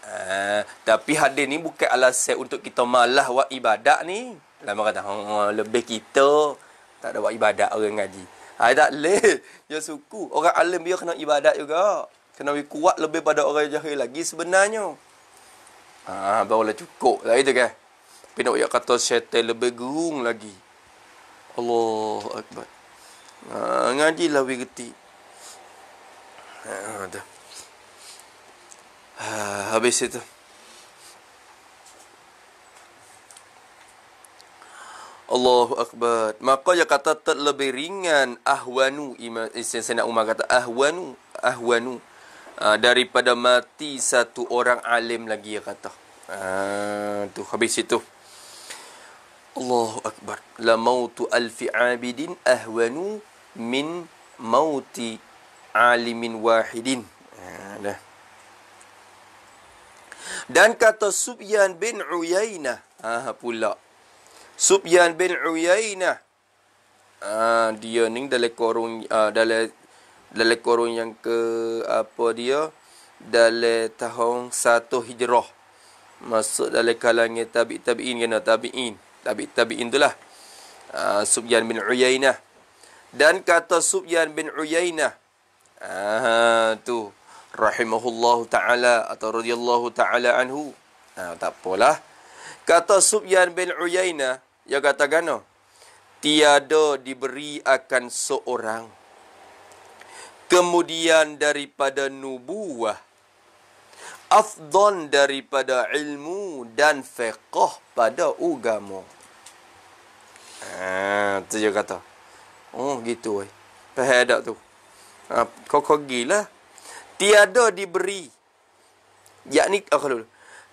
Eh, tapi hadir ni bukan alasan untuk kita malah buat ibadat ni. Lama kata, oh, oh, lebih kita tak ada buat ibadat orang ngaji. Ha, tak boleh. Ya suku. Orang alim dia kena ibadat juga. Kena lebih kuat lebih pada orang jahil lagi sebenarnya. Ha, barulah cukup lah itu ke? Kan. Tapi nak kata syaitan lebih gerung lagi. Allah Akbar. Ha, ah, ngajilah lebih getik. Ha, dah. Ah, habis itu Allahu Akbar maka dia kata terlebih ringan ahwanu eh, Sayyidina Umar kata ahwanu ahwanu uh, daripada mati satu orang alim lagi dia kata uh, tu habis itu Allahu Akbar la mautu alfi abidin ahwanu min mauti alimin wahidin uh, dah dan kata Subyan bin Uyainah. Ah pula. Subyan bin Uyainah. Ah dia ni dalam korong ah, dalam dalam korong yang ke apa dia dalam tahun 1 Hijrah. Masuk dalam kalangan tabi' tabi'in kena tabi'in. Tabi' tabi'in itulah. Ah Subyan bin Uyainah. Dan kata Subyan bin Uyainah. Ah tu rahimahullahu taala atau radhiyallahu taala anhu. Ha, tak apalah. Kata Subyan bin Uyainah yang kata gano. Oh, tiada diberi akan seorang kemudian daripada nubuah afdon daripada ilmu dan fiqh pada agama. Ah, tu dia kata. Oh, gitu oi. Pahadak tu. Ah, kau kau gilalah tiada diberi yakni oh, dulu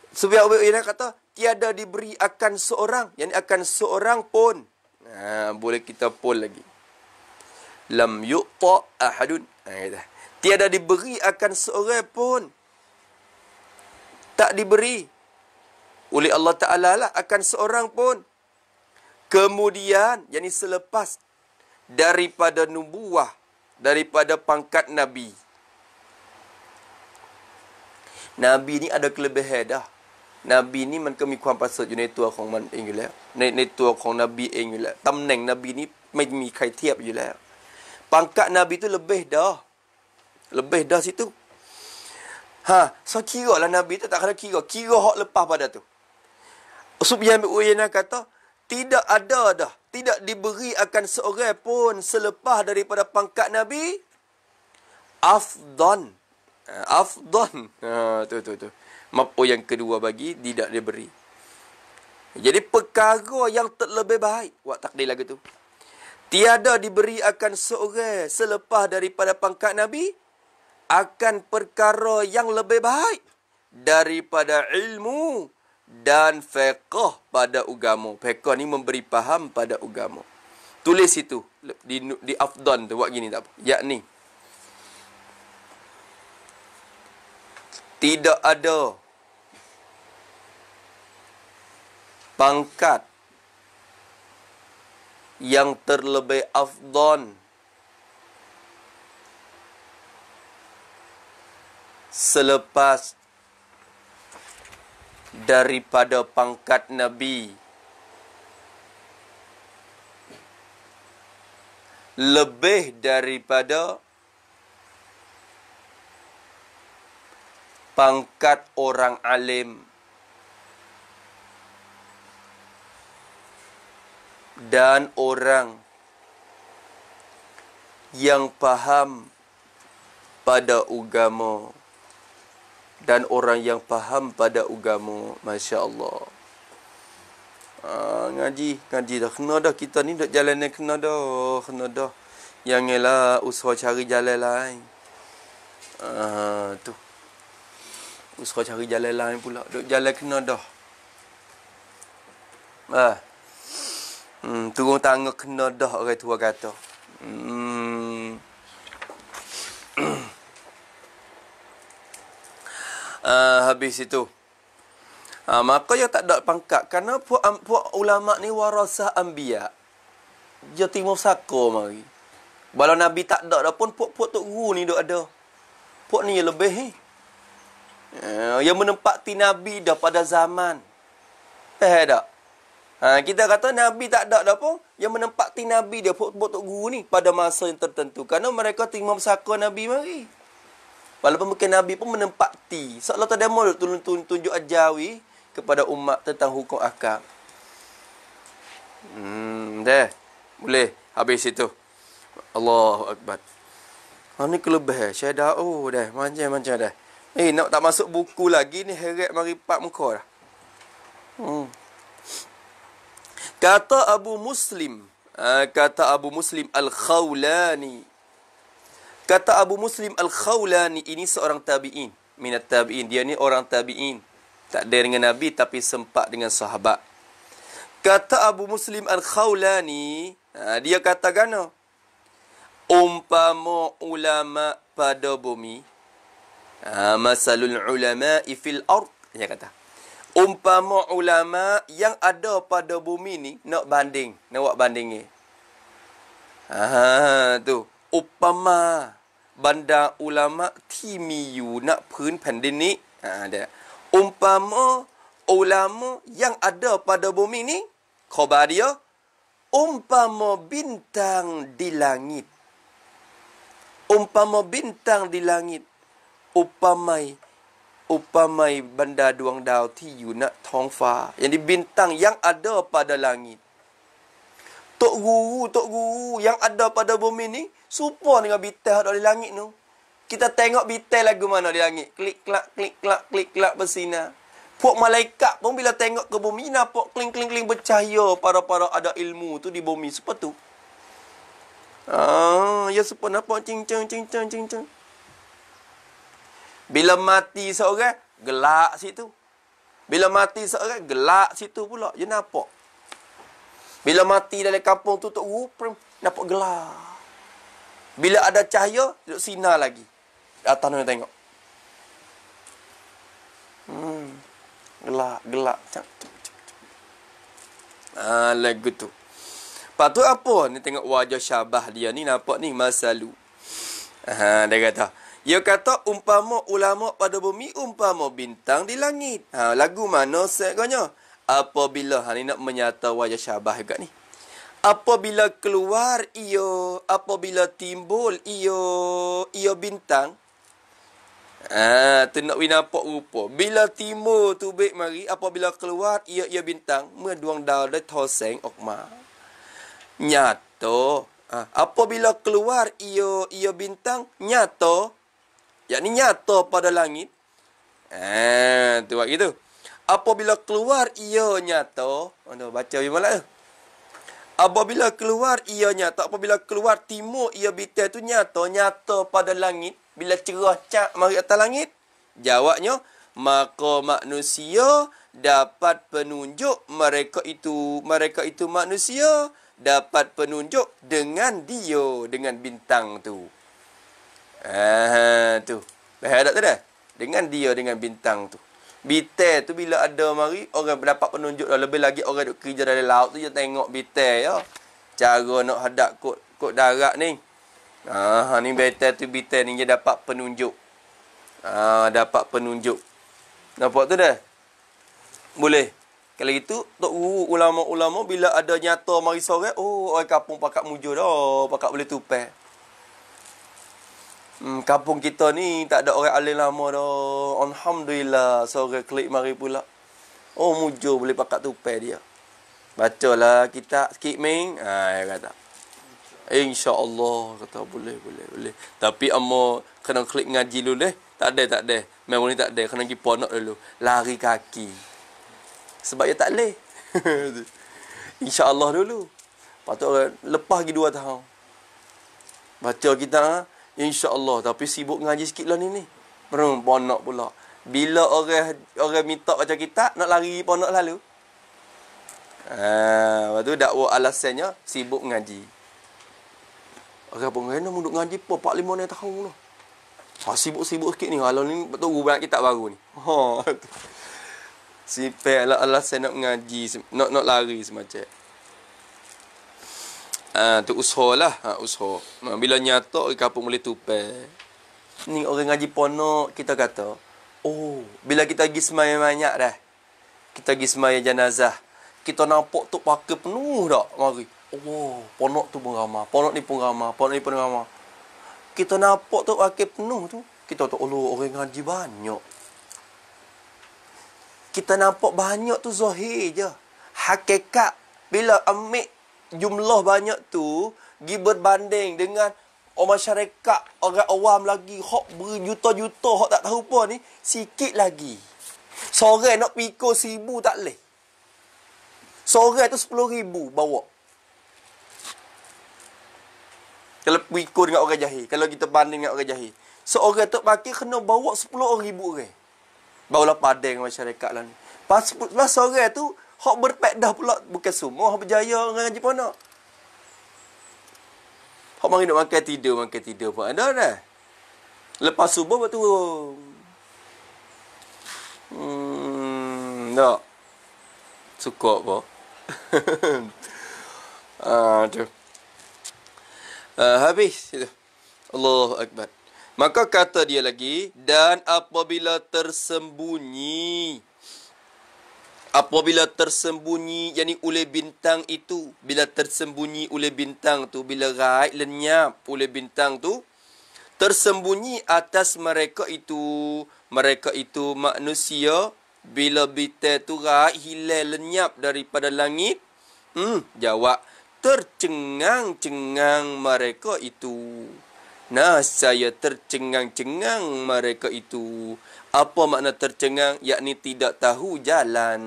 Supaya ubi ini kata tiada diberi akan seorang yakni akan seorang pun ha, boleh kita pol lagi lam yuqta ahadun ha, kata. tiada diberi akan seorang pun tak diberi oleh Allah Ta'ala lah akan seorang pun kemudian yakni selepas daripada nubuah daripada pangkat nabi Nabi ni ada kelebihan dah. Nabi ni mereka mi kuat pasal jenis tua kong man ingat lah. Ni tua kong Nabi eh, ingat lah. Tamneng Nabi ni tidak mi kait tiap ingat lah. Pangkat Nabi tu lebih dah. Lebih dah situ. Ha, so kira lah Nabi tu tak kena kira. Kira hak lepas pada tu. Subyan bin Uyena kata, tidak ada dah. Tidak diberi akan seorang pun selepas daripada pangkat Nabi. Afdan. Eh, afdan ha, eh, tu tu tu Ma'po yang kedua bagi tidak diberi. jadi perkara yang terlebih baik buat takdir lagi tu tiada diberi akan seorang selepas daripada pangkat nabi akan perkara yang lebih baik daripada ilmu dan fiqh pada ugamu. Fiqh ni memberi paham pada ugamu. Tulis itu di, di afdan tu buat gini tak apa. Yakni tidak ada pangkat yang terlebih afdon selepas daripada pangkat nabi lebih daripada pangkat orang alim dan orang yang paham pada Ugamu dan orang yang paham pada Ugamu, masya-Allah ha, ngaji ngaji dah kena dah kita ni dah jalan ni kena dah oh, kena dah yang ialah usaha cari jalan lain ha, tu Usah cari jalan lain pula. Duk jalan kena dah. Ha. Hmm, turun tangga kena dah orang tua kata. Hmm. uh, habis itu. Ha, maka dia tak ada pangkat. Kerana puak, puak ulama ni warasah ambia. Dia timur sako mari. Walau Nabi tak ada pun puak-puak tok guru ni duk ada. Puak ni lebih ni. Eh? Uh, yang menempati Nabi dah pada zaman. Eh tak? Ha, kita kata Nabi tak ada dah pun. Yang menempati Nabi dia pun untuk guru ni pada masa yang tertentu. Kerana mereka terima bersaka Nabi mari. Walaupun mungkin Nabi pun menempati. Seolah tak ada mahu tunjuk, tunjuk, tunjuk ajawi kepada umat tentang hukum akal. Hmm, deh. Boleh. Habis itu. Allahu Akbar. Ini ha, ni kelebih. Eh. Syedah. Oh, dah, Macam-macam deh. Macam, Eh, nak tak masuk buku lagi ni heret mari pak muka dah. Hmm. Kata Abu Muslim, eh, kata Abu Muslim Al-Khawlani. Kata Abu Muslim Al-Khawlani ini seorang tabi'in. Minat tabi'in. Dia ni orang tabi'in. Tak ada dengan Nabi tapi sempat dengan sahabat. Kata Abu Muslim Al-Khawlani, eh, dia kata gana? Umpama ulama pada bumi, Ah, masalul ulama ifil ar, dia kata. Umpama ulama yang ada pada bumi ni nak banding, nak buat banding ni. Ha tu. Upama bandar ulama timi nak pun pandin ni. Ha dia. Umpama ulama yang ada pada bumi ni khabar dia umpama bintang di langit. Umpama bintang di langit. Upamai, upamai benda yang yang yang di di bintang ada ada ada pada pada langit. langit Tok tok อุปมาอุปมาบรรดาดวงดาวที่อยู่ณท้องฟ้าอย่างที่บินตั้งยังอัดอปาดาลังิตตกูตกูยังอัดอปาดาบุมินิซุปอนกับบิเตฮัดอลิลังิตนู้ kita tengok bintang lagu mana di langit klik klak klik klak klik klak bersinar Puak malaikat pun bila tengok ke bumi nampak kling kling kling bercahaya para-para ada ilmu tu di bumi sepatu. Ah, ya sepatu nampak cing cing cing cing cing cing. Bila mati seorang, gelak situ. Bila mati seorang, gelak situ pula. Dia nampak. Bila mati dari kampung tu, tak rupa. Nampak gelak. Bila ada cahaya, duduk sinar lagi. Datang dia tengok. Hmm. Gelak, gelak. Haa, ah, lagu tu. Lepas tu apa? Ni tengok wajah syabah dia ni nampak ni masa lu. Haa, dia kata. Ia kata umpama ulama pada bumi umpama bintang di langit. Ha lagu mana Sekonya. kanya? Apabila ha ni nak menyata wajah Syabah juga ni. Apabila keluar ia, apabila timbul ia, ia bintang. Ah, ha, tu nak winapok rupa. Bila timbul tu baik mari, apabila keluar ia, ia bintang. Meduang dah dah toseng okma. Nyato. Ha, apabila keluar ia, ia bintang. Nyato yang ni nyata pada langit. Eh, tu buat gitu. Apabila keluar ia nyata, anda oh, baca bila lah. tu. Apabila keluar ia nyata, apabila keluar timur ia bitai tu nyata, nyata pada langit. Bila cerah cak mari atas langit, jawabnya, maka manusia dapat penunjuk mereka itu, mereka itu manusia dapat penunjuk dengan dia, dengan bintang tu. Ah tu. Berhadap tak ada? Dengan dia dengan bintang tu. Bitel tu bila ada mari orang dapat penunjuk dah lebih lagi orang duk kerja dari laut tu je tengok bitel ya. Cara nak hadap kot kot darat ni. Ah ni bitel tu bitel ni je dapat penunjuk. Ah dapat penunjuk. Nampak tu dah? Boleh. Kalau itu tok guru ulama-ulama bila ada nyata mari sore, oh orang kampung pakak mujur dah, oh, pakak boleh tupai. Hmm, kampung kita ni tak ada orang alim lama dah. Alhamdulillah, seorang klik mari pula. Oh, mujur boleh pakat tupai dia. Bacalah kita sikit main. Ha, dia kata. InsyaAllah, kata boleh, boleh, boleh. Tapi amma kena klik ngaji dulu deh. Tak ada, tak ada. Memang ni tak ada. Kena pergi ponok dulu. Lari kaki. Sebab dia tak boleh. InsyaAllah dulu. Lepas tu, lepas lagi dua tahun. Baca kita, ha. InsyaAllah. Tapi sibuk ngaji sikit lah ni ni. Perum, ponok pula. Bila orang orang minta macam kita, nak lari ponok lalu. Ha, lepas tu dakwa alasannya, sibuk ngaji. Orang pun kena munduk ngaji pun, 4-5 tahun lah. Ha, sibuk-sibuk sikit ni. Kalau ni, betul guru banyak kitab baru ni. Ha, tu. Si pelak alasan nak ngaji, nak, nak lari semacam. Ah, tu usho lah ha, ah, usho ah, bila nyatok kita apa boleh tupai ni orang ngaji ponok kita kata oh bila kita pergi semayang banyak dah kita pergi semayang jenazah kita nampak tu pakai penuh dak mari oh ponok tu pun ramah ponok ni pun ramah ponok ni pun ramah kita nampak tu pakai penuh tu kita tu oh orang ngaji banyak kita nampak banyak tu zahir je hakikat bila ambil jumlah banyak tu gi berbanding dengan orang masyarakat orang awam lagi hok berjuta-juta hok tak tahu pun ni sikit lagi sore nak pikul seribu tak leh sore tu sepuluh ribu bawa kalau pikul dengan orang jahil kalau kita banding dengan orang jahil seorang tu pakai kena bawa sepuluh ribu orang barulah padang masyarakat lah ni pas, pas sore tu Hak dah pula bukan semua hak berjaya dengan ngaji pun nak. Hak mari nak makan tidur, makan tidur pun ada dah. Lepas subuh buat turun. Hmm, tak. Suka apa? Aduh. Uh, habis. Allah Akbar. Maka kata dia lagi, dan apabila tersembunyi, apabila tersembunyi yakni oleh bintang itu bila tersembunyi oleh bintang tu bila raih lenyap oleh bintang tu tersembunyi atas mereka itu mereka itu manusia bila bintang tu raih hilang lenyap daripada langit hmm jawab tercengang-cengang mereka itu nah saya tercengang-cengang mereka itu apa makna tercengang? Yakni tidak tahu jalan.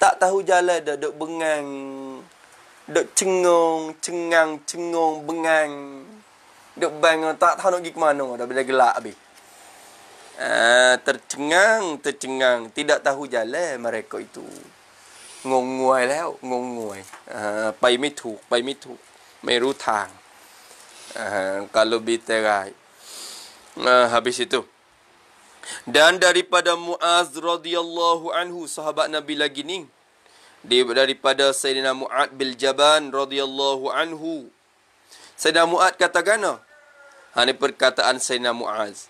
Tak tahu jalan dah duk bengang. duduk cengong, cengang, cengong, bengang. duduk bengang, tak tahu nak pergi ke mana. Dah bila gelap habis. Uh, tercengang, tercengang. Tidak tahu jalan mereka itu. ngong Ngongguai lah. ngong Ngongguai. Uh, ah, pai mituk, pai mituk. Meru tang. Uh, ah, kalau biterai. Uh, habis itu dan daripada Muaz radhiyallahu anhu sahabat Nabi lagi ni daripada Sayyidina Muad bil Jaban radhiyallahu anhu Sayyidina Muad kata gana ha, ini perkataan Sayyidina Muaz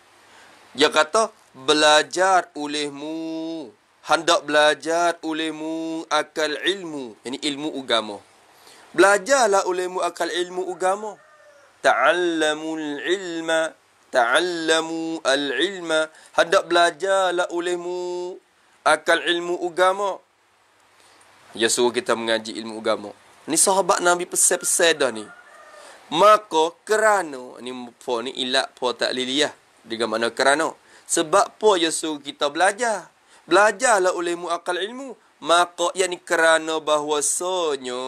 dia kata belajar olehmu hendak belajar olehmu akal ilmu ini ilmu agama belajarlah olehmu akal ilmu agama ta'allamul ilma ta'allamu al-ilma belajar belajarlah olehmu akal ilmu agama ya suruh kita mengaji ilmu agama ni sahabat nabi pesel-pesel dah ni maka kerana ni apa ni ilat apa tak liliah dengan mana kerana sebab apa ya suruh kita belajar belajarlah olehmu akal ilmu maka yang ni kerana bahawasanya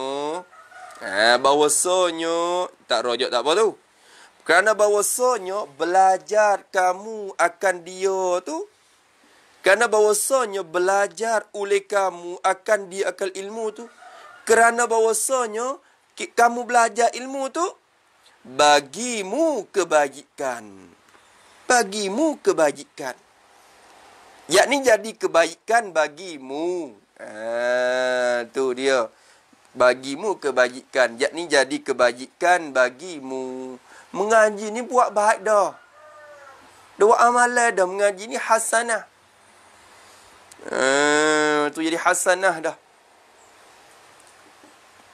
eh, bahawasanya tak rojak tak apa tu kerana sonyo belajar kamu akan dia tu. Kerana sonyo belajar oleh kamu akan dia akal ilmu tu. Kerana sonyo kamu belajar ilmu tu. Bagimu kebajikan. Bagimu kebajikan. Yakni jadi kebaikan bagimu. Ah, tu dia. Bagimu kebajikan. Yakni jadi kebajikan bagimu. Mengaji ni buat baik dah. Doa amalan dah mengaji ni hasanah. Hmm, tu jadi hasanah dah.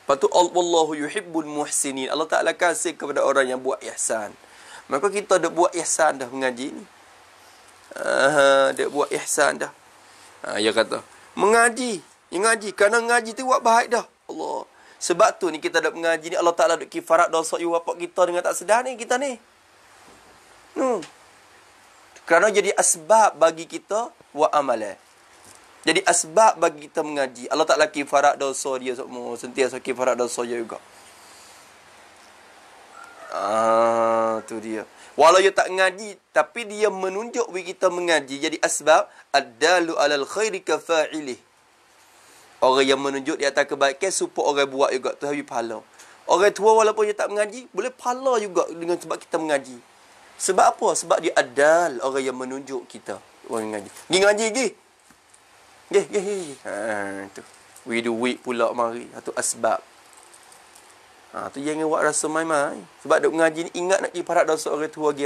Patu Allahu yuhibbul muhsinin. Allah Taala kasih kepada orang yang buat ihsan. Maka kita dah buat ihsan dah mengaji ni. Ah, dah buat ihsan dah. Ah, dia kata, mengaji, mengaji kerana mengaji tu buat baik dah. Allah. Sebab tu ni kita dah mengaji ni Allah Ta'ala duk kifarat dosa you wapak kita dengan tak sedar ni kita ni. Hmm. Kerana jadi asbab bagi kita wa amale. Jadi asbab bagi kita mengaji. Allah Ta'ala kifarat dosa dia semua. Sentiasa kifarat dosa dia juga. Ah, tu dia. Walau dia tak mengaji, tapi dia menunjuk bagi kita mengaji. Jadi asbab, Ad-dalu alal khairi kafa'ilih. Orang yang menunjuk di atas kebaikan support orang buat juga tu habis pahala. Orang tua walaupun dia tak mengaji, boleh pahala juga dengan sebab kita mengaji. Sebab apa? Sebab dia adal orang yang menunjuk kita orang mengaji. Gi ngaji gi. Gi gi. Ha tu. We do week pula mari. Satu ha, asbab. Ha tu jangan buat rasa main-main. Sebab duk mengaji ni ingat nak pergi parak dosa orang tua gi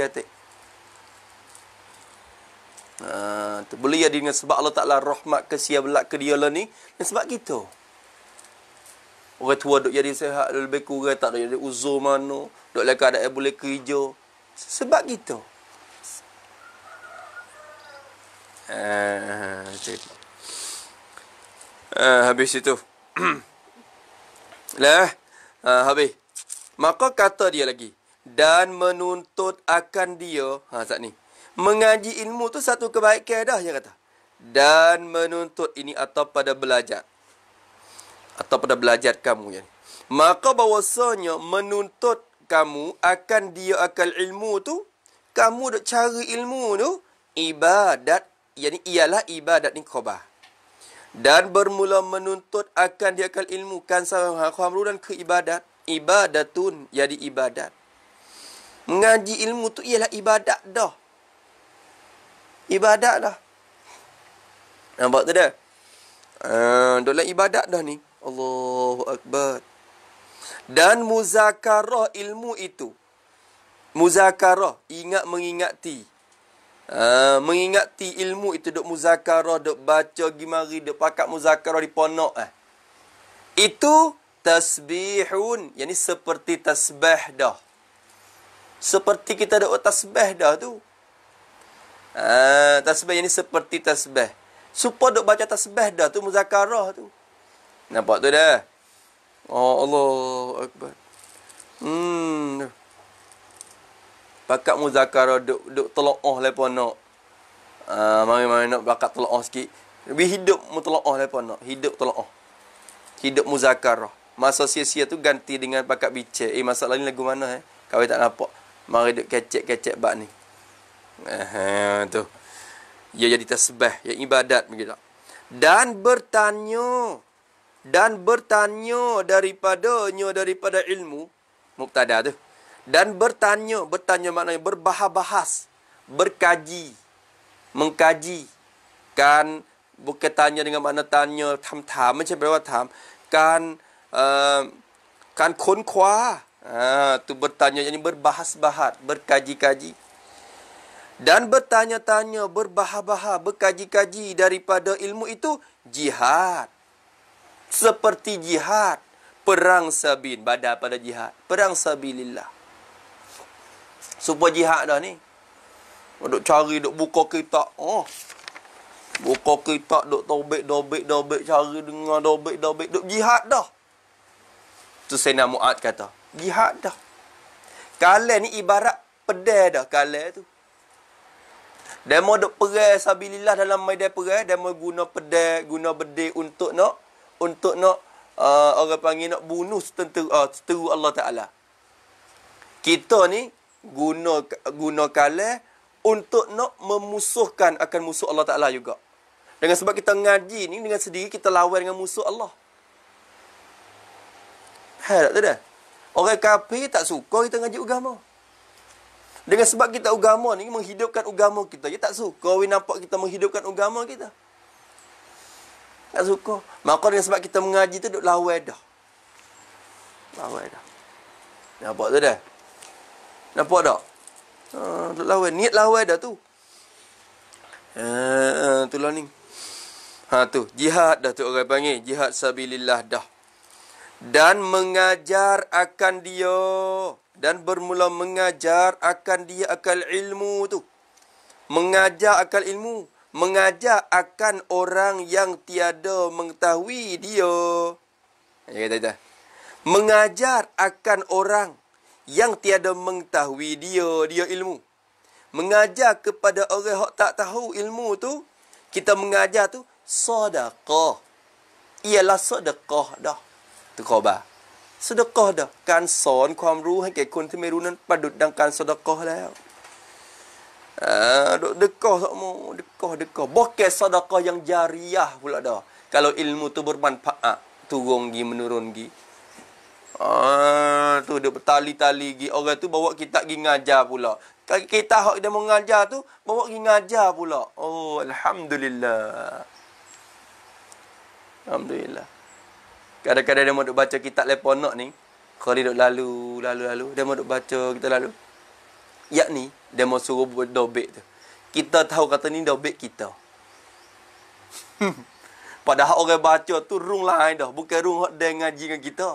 Uh, boleh dia dengan sebab Allah Ta'ala rahmat kesia belak ke dia lah ni. Dan sebab kita. Orang tua duk jadi sehat lebih kurang. Tak duk jadi uzur mana. Duk lah keadaan boleh kerja. Sebab kita. Uh, uh, ah, habis itu. lah. Uh, habis. Maka kata dia lagi. Dan menuntut akan dia. Ha, saat ni mengaji ilmu tu satu kebaikan dah dia kata dan menuntut ini atau pada belajar atau pada belajar kamu ya maka bahawasanya menuntut kamu akan dia akal ilmu tu kamu dok cari ilmu tu ibadat yani ialah ibadat ni khabar dan bermula menuntut akan dia akal ilmu kan sama dan ke ibadat ibadatun jadi ibadat mengaji ilmu tu ialah ibadat dah ibadat dah. Nampak tu dah? Uh, dalam ibadat dah ni. Allahu Akbar. Dan muzakarah ilmu itu. Muzakarah. Ingat mengingati. Uh, mengingati ilmu itu. Duk muzakarah. Duk baca gimari. Duk pakat muzakarah di ponok. Eh. Itu tasbihun. Yang ni seperti tasbah dah. Seperti kita duk tasbah dah tu. Ah, tasbih ini seperti tasbih. Supaya dok baca tasbih dah tu muzakarah tu. Nampak tu dah. Oh Allah akbar. Hmm. Pakat muzakarah dok dok telaah lepo nak. Ah uh, mari-mari nak pakat telaah sikit. Bi hidup mutlaah lepo nak. Hidup telaah. Hidup muzakarah. Masa sia-sia tu ganti dengan pakat bicik. Eh masalah ni lagu mana eh? Kau tak nampak. Mari duk kecek-kecek bab ni. Aha, tu. Ia jadi tasbih, ia ibadat begitu. Dan bertanya dan bertanya daripada daripadanya daripada ilmu mubtada tu. Dan bertanya, bertanya maknanya berbahas-bahas, berkaji, mengkaji kan bukan tanya dengan mana tanya tham-tham macam berapa tham kan eh, kan khun kwa uh, ah, tu bertanya yang berbahas-bahas berkaji-kaji dan bertanya-tanya berbaha-baha berkaji-kaji daripada ilmu itu jihad seperti jihad perang sabin badal pada jihad perang sabilillah supaya jihad dah ni duk cari duk buka kitab oh buka kitab duk tobek dobek dobek cari dengar dobek dobek duk jihad dah tu Sayyidina Muad kata jihad dah kalian ni ibarat pedai dah kalian tu Demo dok perai sabilillah dalam medan perai, demo guna pedang, guna bedil untuk nak untuk nak uh, orang panggil nak bunuh tentu uh, seteru Allah Taala. Kita ni guna guna kalah untuk nak memusuhkan akan musuh Allah Taala juga. Dengan sebab kita ngaji ni dengan sendiri kita lawan dengan musuh Allah. Ha tak Ada? dah. Orang kafir tak suka kita ngaji agama. Dengan sebab kita agama ni menghidupkan agama kita. Dia ya tak suka we nampak kita menghidupkan agama kita. Tak suka. Maka dengan sebab kita mengaji tu duk lawan dah. Lawan dah. Nampak tu dah. Nampak tak? Ha, duk lawan niat lawan dah tu. Ha, ha tu lah ni. Ha tu, jihad dah tu orang panggil, jihad sabilillah dah. Dan mengajar akan dia dan bermula mengajar akan dia akal ilmu tu. Mengajar akal ilmu, mengajar akan orang yang tiada mengetahui dia. Ya kata dia. Mengajar akan orang yang tiada mengetahui dia, dia ilmu. Mengajar kepada orang yang tak tahu ilmu tu, kita mengajar tu sedekah. Ialah sedekah dah. Tu khabar. สดกอดการสอนความรู้ให้แก่คนที่ไม่รู้นั้นประดุดดังการสดกอแล้วเออดึกกอสมองดึกกอดึกกอบอกแก่สดกอยังจาริยาพุลดอ kan ah, kalau ilmu tu bermanfaat tu gonggi ah tu dia bertali tali orang tu bawa kita gi ngajar pula kita hok dia mengajar tu bawa gi pula oh alhamdulillah alhamdulillah Kadang-kadang dia mahu baca kitab leponok ni. Kali dia lalu, lalu, lalu. Dia mahu baca kita lalu. Yak ni, dia mahu suruh buat dobek tu. Kita tahu kata ni dobek kita. Padahal orang baca tu rung lain dah. Bukan rung hot dia ngaji dengan kita.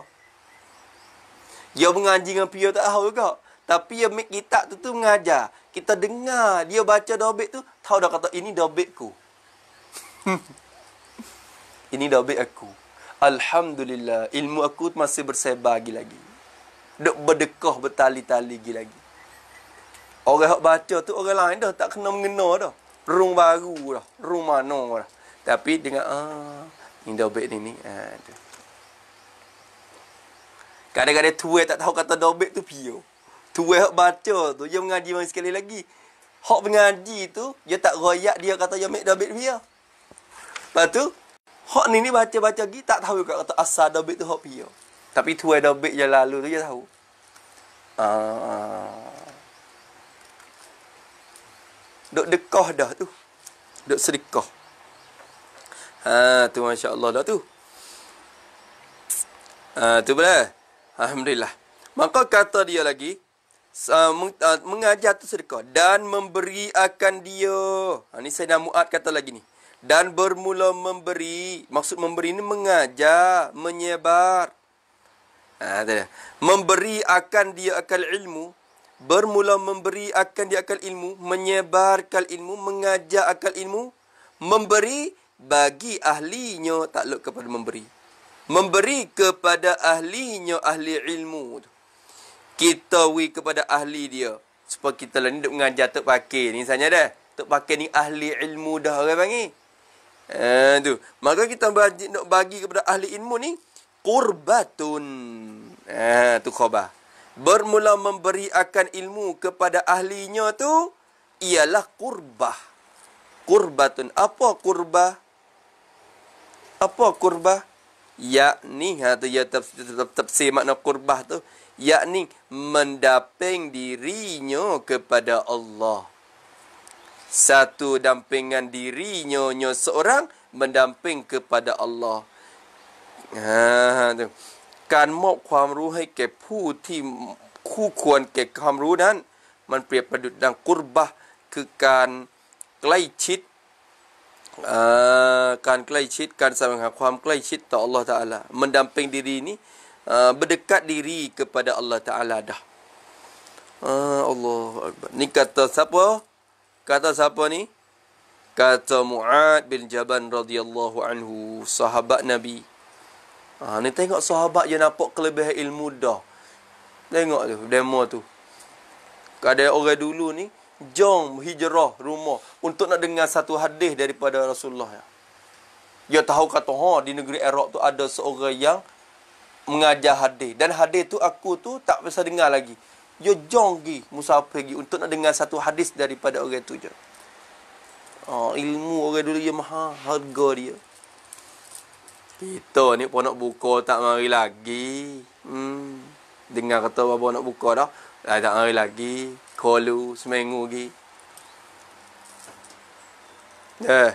Dia mengaji dengan pia tak tahu juga. Tapi dia make kitab tu tu mengajar. Kita dengar dia baca dobek tu. Tahu dah kata ini dobek ku. ini dobek aku. Alhamdulillah ilmu aku masih bersebar lagi lagi. Dok berdekah bertali-tali lagi lagi. Orang yang baca tu orang lain dah tak kena mengena dah. Rung baru dah, rung mana dah. Tapi dengan ah indah baik ni ni. Ah, Kadang-kadang tuai tak tahu kata dobek tu pio. Tuai hok baca tu dia mengaji mai sekali lagi. Hok mengaji tu dia tak royak dia kata dia make dobek dia. Lepas tu Hak ni ni baca-baca lagi tak tahu juga kata asal dobit tu hak pia. Tapi tuai ada dobit je lalu tu je tahu. Ah. Dok dekah dah tu. Dok sedekah. Ha tu masya-Allah dah tu. Ha tu pula. Alhamdulillah. Maka kata dia lagi ah, mengajar tu sedekah dan memberi akan dia. Ha ni saya nak muat kata lagi ni dan bermula memberi maksud memberi ini mengajar menyebar ada ha, memberi akan dia akal ilmu bermula memberi akan dia akal ilmu menyebar menyebarkan ilmu mengajar akal ilmu memberi bagi ahlinya takluk kepada memberi memberi kepada ahlinya ahli ilmu kita wi kepada ahli dia supaya kita lah ni duk mengajar tok pakai ni sanya dah tok pakai ni ahli ilmu dah orang panggil Eh, tu. Maka kita bagi, nak bagi kepada ahli ilmu ni qurbatun. Ah tu khabar. Bermula memberi akan ilmu kepada ahlinya tu ialah kurbah. Kurbatun. Apa kurbah? Apa kurbah? Yakni ha tu ya tafsir makna kurbah tu yakni mendaping dirinya kepada Allah satu dampingan diri nyonya seorang mendamping kepada Allah. Ha tu. Kan มอบความรู้ให้แก่ผู้ที่คู่ควรแก่ความรู้นั้นมันเปรียบประดุจดังกุรบะคือการใกล้ชิดเอ่อการใกล้ชิดการสังหาความใกล้ชิดต่อ kan ha, kan kan Allah Taala mendamping diri ni เอ่อ ha, berdekat diri kepada Allah Taala dah. Ah ha, Allah Akbar. Ni kata siapa? kata siapa ni kata Muad bin Jaban radhiyallahu anhu sahabat Nabi ah ha, ni tengok sahabat je nampak kelebihan ilmu dah tengok tu demo tu kada orang dulu ni jom hijrah rumah untuk nak dengar satu hadis daripada Rasulullah dia tahu kata ha di negeri Arab tu ada seorang yang mengajar hadis dan hadis tu aku tu tak biasa dengar lagi dia jong pergi musafir pergi untuk nak dengar satu hadis daripada orang tu je. Oh, ah, ilmu orang dulu dia maha harga dia. Kita ni pun nak buka tak mari lagi. Hmm. Dengar kata apa nak buka dah. Dah tak mari lagi. Kalu seminggu lagi. Eh.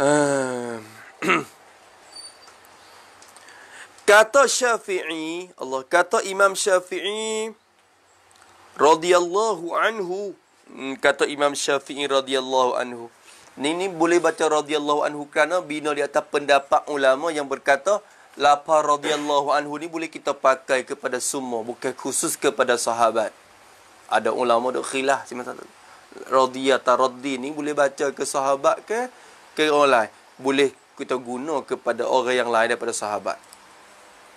Hmm. Kata Syafi'i, Allah kata Imam Syafi'i radhiyallahu anhu, hmm, kata Imam Syafi'i radhiyallahu anhu. Ni ni boleh baca radhiyallahu anhu kerana bina di atas pendapat ulama yang berkata lapa radhiyallahu anhu ni boleh kita pakai kepada semua bukan khusus kepada sahabat. Ada ulama dok khilaf semata radhiya taraddi ni boleh baca ke sahabat ke ke orang lain. Boleh kita guna kepada orang yang lain daripada sahabat.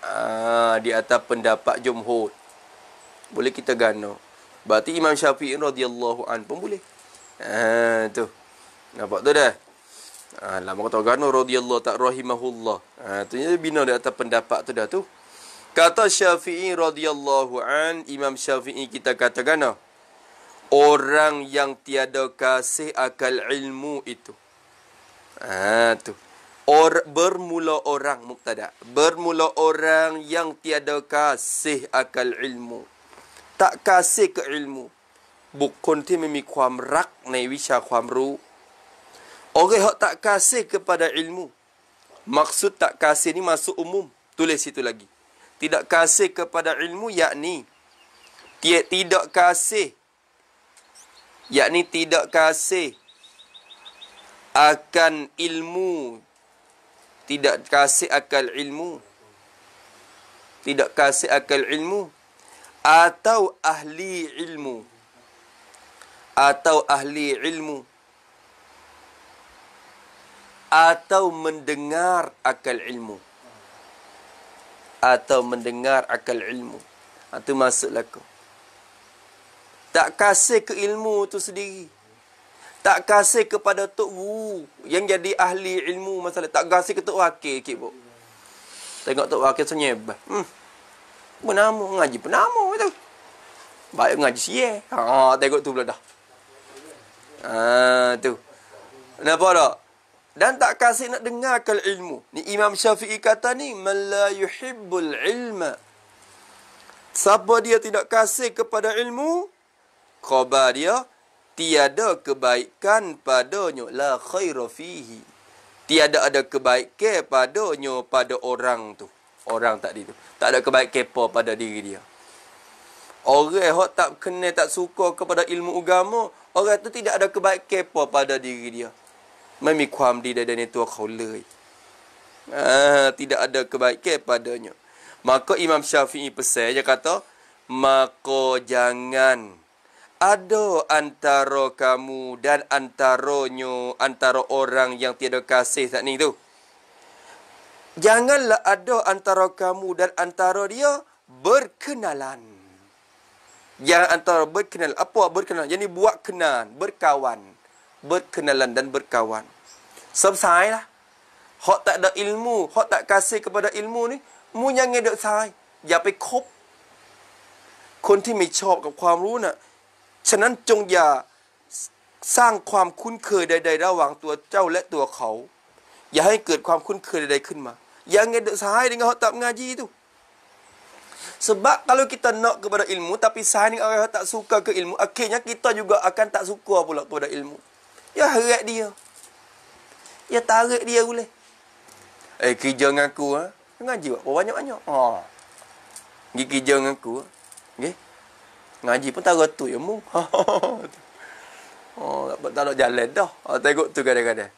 Ah, di atas pendapat jumhur. Boleh kita gano. Berarti Imam Syafi'i radhiyallahu an pun boleh. Ah tu. Nampak tu dah. Ah lama kata gano radhiyallahu tak rahimahullah. Ah tu dia bina di atas pendapat tu dah tu. Kata Syafi'i radhiyallahu an Imam Syafi'i kita kata gano. Orang yang tiada kasih akal ilmu itu. Ah tu. Or, bermula orang muktada. Bermula orang yang tiada kasih akal ilmu. Tak kasih ke ilmu. Bukun ti memi kuam rak nai wisha kuam ru. Orang yang tak kasih kepada ilmu. Maksud tak kasih ni masuk umum. Tulis situ lagi. Tidak kasih kepada ilmu yakni. Tidak, tidak kasih. Yakni tidak kasih. Akan ilmu tidak kasih akal ilmu tidak kasih akal ilmu atau ahli ilmu atau ahli ilmu atau mendengar akal ilmu atau mendengar akal ilmu itu ha, maksud aku tak kasih ke ilmu tu sendiri tak kasih kepada Tok Wu yang jadi ahli ilmu masalah. Tak kasih ke Tok Wakil sikit pun. Tengok Tok Wakil senyap. Hmm. Penamu, ngaji penamu itu. Baik ngaji siye. Ha, tengok tu pula dah. Ha, tu. Kenapa tak? Dan tak kasih nak dengar dengarkan ilmu. Ni Imam Syafi'i kata ni, Man la yuhibbul ilma. Siapa dia tidak kasih kepada ilmu? Khabar dia, tiada kebaikan padanya la khairu fihi tiada ada kebaikan padanya pada orang tu orang tak tadi tu tak ada kebaikan apa pada diri dia orang hok tak kena tak suka kepada ilmu agama orang tu tidak ada kebaikan apa pada diri dia memi kuam di dan itu khulai ah tidak ada kebaikan padanya maka imam syafi'i pesan dia kata maka jangan ada antara kamu dan antaranya antara orang yang tiada kasih tak ni tu. Janganlah ada antara kamu dan antara dia berkenalan. Yang antara berkenalan. Apa berkenalan? Jadi buat kenalan. Berkawan. Berkenalan dan berkawan. Sebesai lah. Hak tak ada ilmu. Hak tak kasih kepada ilmu ni. Mu jangan duduk sai. Jangan pergi kop. Kunti mencob kepada kamu nak. ฉะนั้นจงอย่าสร้างความคุ้นเคยใดๆระหว่างตัวเจ้าและตัวเขาอย่าให้เกิดความคุ้นเคยใดๆขึ้นมาอย่างเงี้ยสายดิงเขาตับงานยี่ตุ Sebab kalau kita nak kepada ilmu tapi sahaja Allah tak suka ke ilmu, akhirnya kita juga akan tak suka pula kepada ilmu. Ya harap dia. Ya tarik dia boleh. Eh kerja dengan ha? Ngaji buat banyak-banyak. Ha. Gi kerja dengan aku. Nggih. Ha? Ngaji pun tak ratu ya mu. oh, tak tak nak jalan dah. Oh, tengok tu kadang-kadang.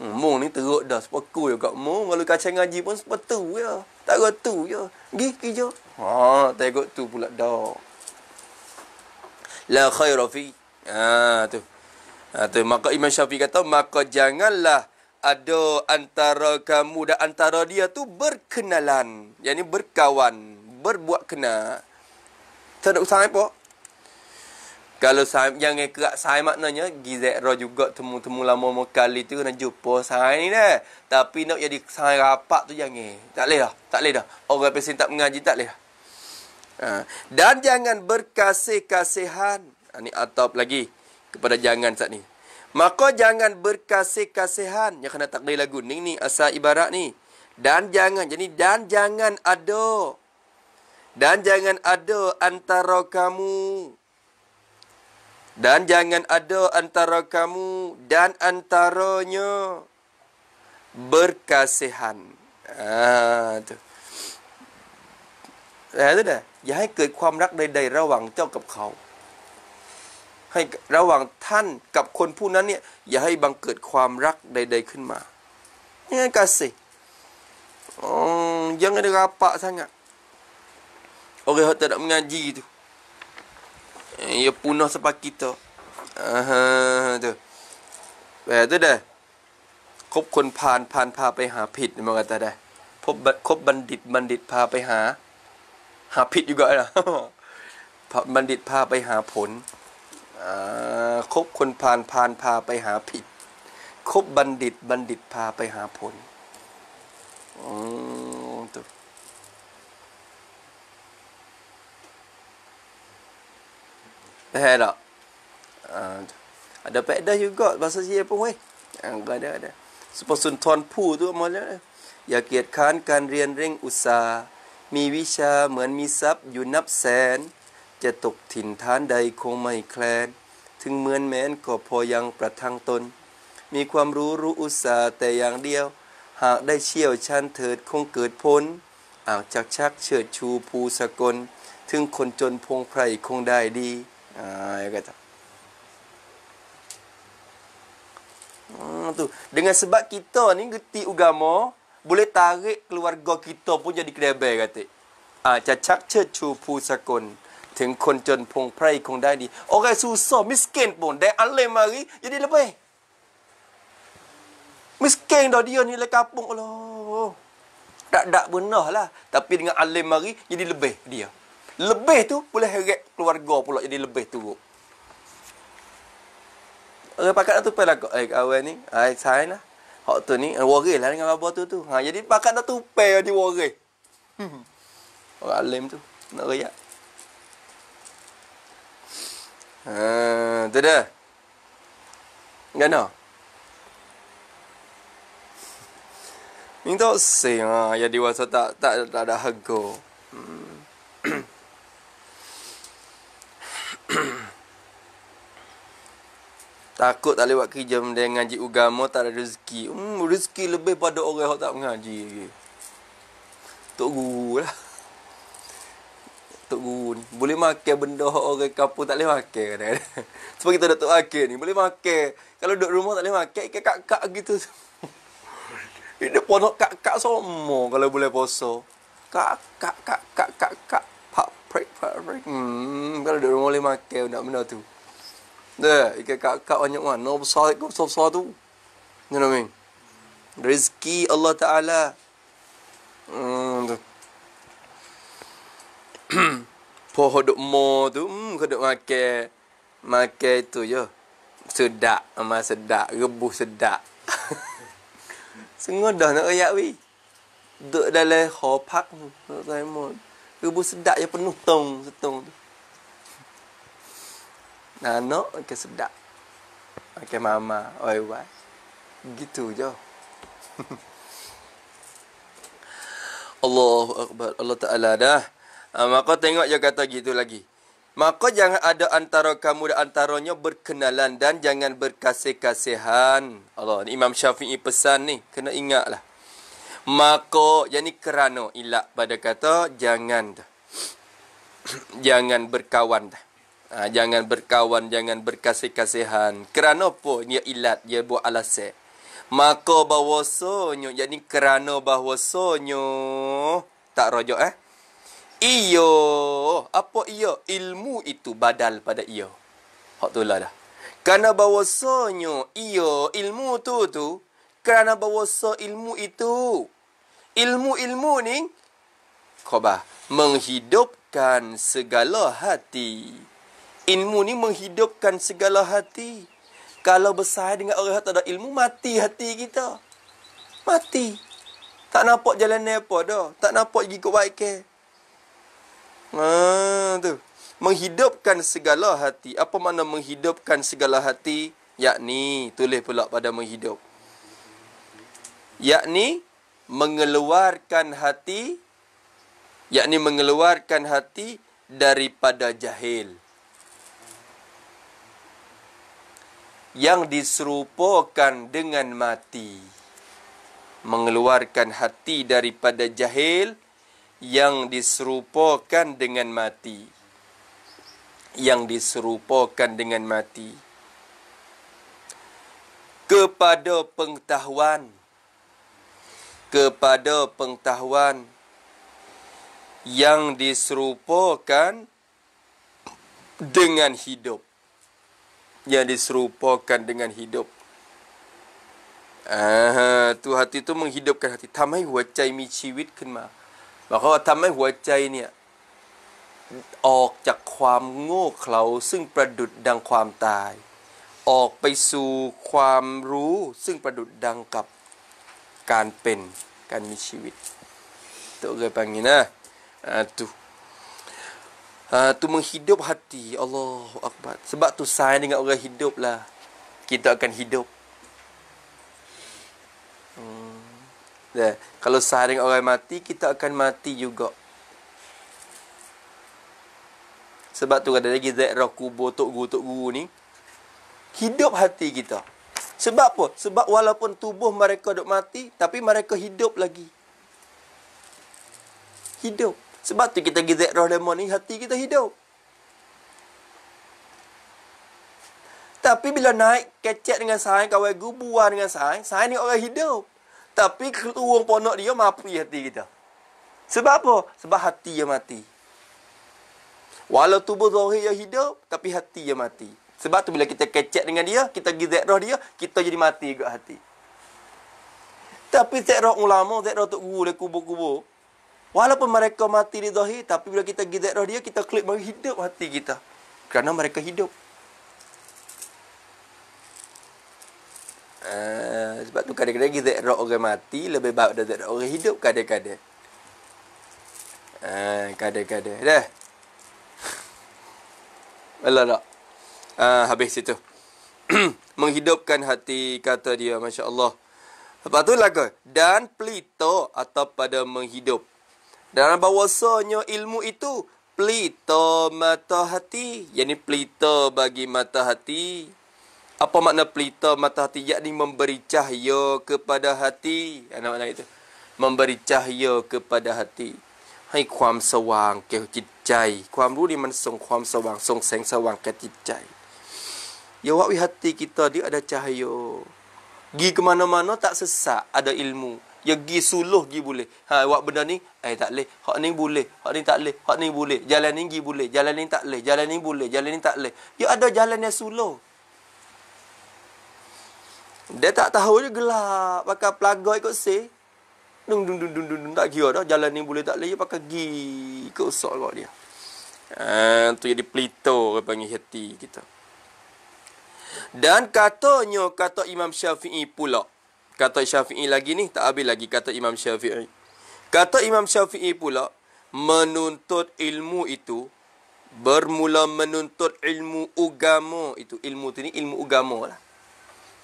Hmm, mu ni teruk dah sepeku ya kat mu. Walau kacang ngaji pun sepetu ya. Tak ratu ya. Gih kerja. Ha, oh, tengok tu pula dah. La khaira fi. Ha, tu. Ha, tu. Maka Imam Syafi'i kata, maka janganlah ada antara kamu dan antara dia tu berkenalan. Yang ni berkawan. Berbuat kena. Tak ada usaha apa? Kalau saya yang kerak saya maknanya gi zero juga temu-temu lama mau kali tu nak jumpa saya ni dah. Tapi nak jadi saya rapat tu jangan. Tak leh dah, tak leh dah. Orang pesin tak mengaji tak leh Ha. Dan jangan berkasih-kasihan. Ha, ni atop lagi kepada jangan saat ni. Maka jangan berkasih-kasihan. Yang kena tak leh lagu ni ni asal ibarat ni. Dan jangan jadi dan jangan ada dan jangan ada antara kamu dan jangan ada antara kamu dan antaranya berkasihan. Ah, tu. Ya, tu dah. อย่าให้เกิดความรักใดๆระหว่างเจ้ากับเขาให้ระหว่างท่านกับคนผู้นั้นเนี่ยอย่าให้บังเกิดความรักใดๆขึ้นมาอย่างไรกันสิอ๋อยังไงกับปะทั้งอ่ะโอเคเขาจะทำงานยีทุก Dia punah sepak kita. Aha, tu. l e p a tu dah. คบคนพาผพานพาไปหาผิดมันก็จะได้พบคบบัณฑิตบัณฑิตพาไปหา หาผิดอยู่ก็นะบัณฑิตพาไปหาผลคบคนพาผพานพาไปหาผิด คบบัณฑิตบัณฑิตพาไปหาผลอื Eh tak? Ha, ada faedah juga bahasa Sia pun weh. Ha, ada ada. Sebab Sun Ton Pu tu amalnya. Ya kiat kan kan rian reng usaha มีวิชาเหมือนมีทรัพย์อยู่นับแสน จะตกถิ่นฐานใดคงไม่แคลน ถึงเหมือนแม้นก็พอยังประทังตน มีความรู้รู้อุตสาห์แต่อย่างเดียว หากได้เชี่ยวชันเถิดคงเกิดพ้นอาจจักชักเฉิดชูภูสกล ถึงคนจนพงไพรคงได้ดี ya kata. Hmm, tu. Dengan sebab kita ni geti ugama, boleh tarik keluarga kita pun jadi kedebel kata. Ah, cacak cecu pusakun. Tengkon jen pung prai kong dai ni. Orang susah, miskin pun. Dan alim mari, jadi lebih. Miskin dah dia ni le kapung. Allah. Tak-tak benar lah. Tapi dengan alim mari, jadi lebih dia. Lebih tu boleh heret keluarga pula jadi lebih tu. Orang pakat tu pelak lah eh awal ni, ai sign lah. Hak tu ni worry lah dengan apa tu tu. Ha jadi pakat tu tupai jadi worry. Hmm. Orang alim tu nak riak. Ha tu dah. Gana. Minta sih, ha, ya dewasa tak tak ada hago. Takut tak lewat kerja dengan ngaji agama tak ada rezeki. Hmm, rezeki lebih pada orang yang tak mengaji lagi. Tok guru lah. Tok guru ni. Boleh makan benda orang kampung tak boleh makan kadang-kadang. Sebab kita dah Tok Akhir ni. Boleh makan. Kalau duduk rumah tak boleh makan. Ikan kak-kak gitu. Ini ponok kak-kak semua kalau boleh poso. Kak-kak, kak-kak, kak-kak. Pak prik, pak prik. Hmm, kalau duduk rumah boleh makan benda-benda tu. Dah, ikat kakak banyak mana. No besar, kau besar, besar tu. You know what I mean? Rizki Allah Ta'ala. Hmm, tu. Poh duk mo tu, hmm, kau duk makan. Makan tu je. Sedak, amat sedak. Rebuh sedak. Sengah dah nak rakyat, weh. Duk dalam hopak tu. Rebuh sedak je penuh tong, setong tu. Nano ke sedap. Okay mama, oi wai. Gitu je. Allahu akbar. Allah Taala dah. Ah, maka tengok je kata gitu lagi. Maka jangan ada antara kamu dan antaranya berkenalan dan jangan berkasih-kasihan. Allah, Imam Syafi'i pesan ni, kena ingatlah. Maka, yang ni kerana ilak pada kata, jangan jangan berkawan dah. Ha, jangan berkawan, jangan berkasih-kasihan. Kerana apa? Ia ilat, ia buat alasan. Maka bahwasanya, jadi kerana bahwasanya, tak rojok eh? Iyo, apa iyo? Ilmu itu badal pada iyo. Hak tu lah dah. Kerana bahwasanya, iyo, ilmu tu tu, kerana bahwasa ilmu itu, ilmu-ilmu ni, khabar, menghidupkan segala hati. Ilmu ni menghidupkan segala hati. Kalau bersah dengan orang yang tak ada ilmu, mati hati kita. Mati. Tak nampak jalan ni apa dah. Tak nampak pergi ke baik ke. Ha, tu. Menghidupkan segala hati. Apa makna menghidupkan segala hati? Yakni, tulis pula pada menghidup. Yakni, mengeluarkan hati. Yakni, mengeluarkan hati daripada jahil. yang diserupakan dengan mati mengeluarkan hati daripada jahil yang diserupakan dengan mati yang diserupakan dengan mati kepada pengetahuan kepada pengetahuan yang diserupakan dengan hidup yang diserupakan dengan hidup ตัวหัตติตัวมึง hidupkan hati ทำให้ หัว ใจ มี ชีวิต ขึ้นมาบอกว่าทำให้ หัว ใจ เนี่ย ออกจาก ความโง่เขลาซึ่ง ประดุดดัง ความ ตาย ออกไปสู่ความ รู้ ซึ่ง ประดุดดัง กับ การเป็น การมี ชีวิตตัวเกิดแบบนี้นะอ่าตุ ha, tu menghidup hati Allah Akbar sebab tu sign dengan orang hidup lah kita akan hidup hmm. yeah. kalau sign dengan orang mati kita akan mati juga sebab tu kata lagi zairah kubur tok guru tok guru ni hidup hati kita sebab apa? Sebab walaupun tubuh mereka dok mati, tapi mereka hidup lagi. Hidup. Sebab tu kita gizet roh lemon ni hati kita hidup. Tapi bila naik kecek dengan saing, kawai gubuan dengan saing, saing ni orang hidup. Tapi keluar ponok dia mapui hati kita. Sebab apa? Sebab hati dia mati. Walau tubuh zahir dia hidup, tapi hati dia mati. Sebab tu bila kita kecek dengan dia, kita gizet roh dia, kita jadi mati juga hati. Tapi zikrah ulama, zikrah tok guru dari kubur-kubur. Walaupun mereka mati di zahir, tapi bila kita pergi zahir dia, kita klik bagi hidup hati kita. Kerana mereka hidup. Uh, sebab tu kadang-kadang kita -kadang roh orang mati lebih baik dah tak orang hidup kadang-kadang. Ah eh, -kadang. uh, kadang dah. Wala dak. uh, habis situ. Menghidupkan hati kata dia masya-Allah. Lepas tu lagu dan pelita atau pada menghidup. Dalam bahawasanya ilmu itu pelita mata hati. Yang ini pelita bagi mata hati. Apa makna pelita mata hati? Yakni memberi cahaya kepada hati. Anak-anak itu? Memberi cahaya kepada hati. Hai kuam sewang ke jit jai. Kuam ruli man sung kuam sewang, sung seng sewang ke jit jai. Ya wakwi hati kita dia ada cahaya. Gi ke mana-mana tak sesak ada ilmu. Ya gi suluh gi boleh. Ha buat benda ni, eh tak leh. Hak ni boleh, hak ni tak leh, hak ni boleh. Jalan ni gi boleh, jalan ni tak leh, jalan ni boleh, jalan ni tak leh. Ya ada jalan yang suluh. Dia tak tahu je gelap, pakai pelaga ikut si. Dung dung dung dung dung dun, tak kira dah jalan ni boleh tak leh, dia ya, pakai gi ikut usak kau dia. Ha, tu jadi pelito orang panggil hati kita. Dan katanya, kata Imam Syafi'i pula. Kata Syafi'i lagi ni, tak habis lagi kata Imam Syafi'i. Kata Imam Syafi'i pula, menuntut ilmu itu, bermula menuntut ilmu agama itu. Ilmu tu ni ilmu agama lah.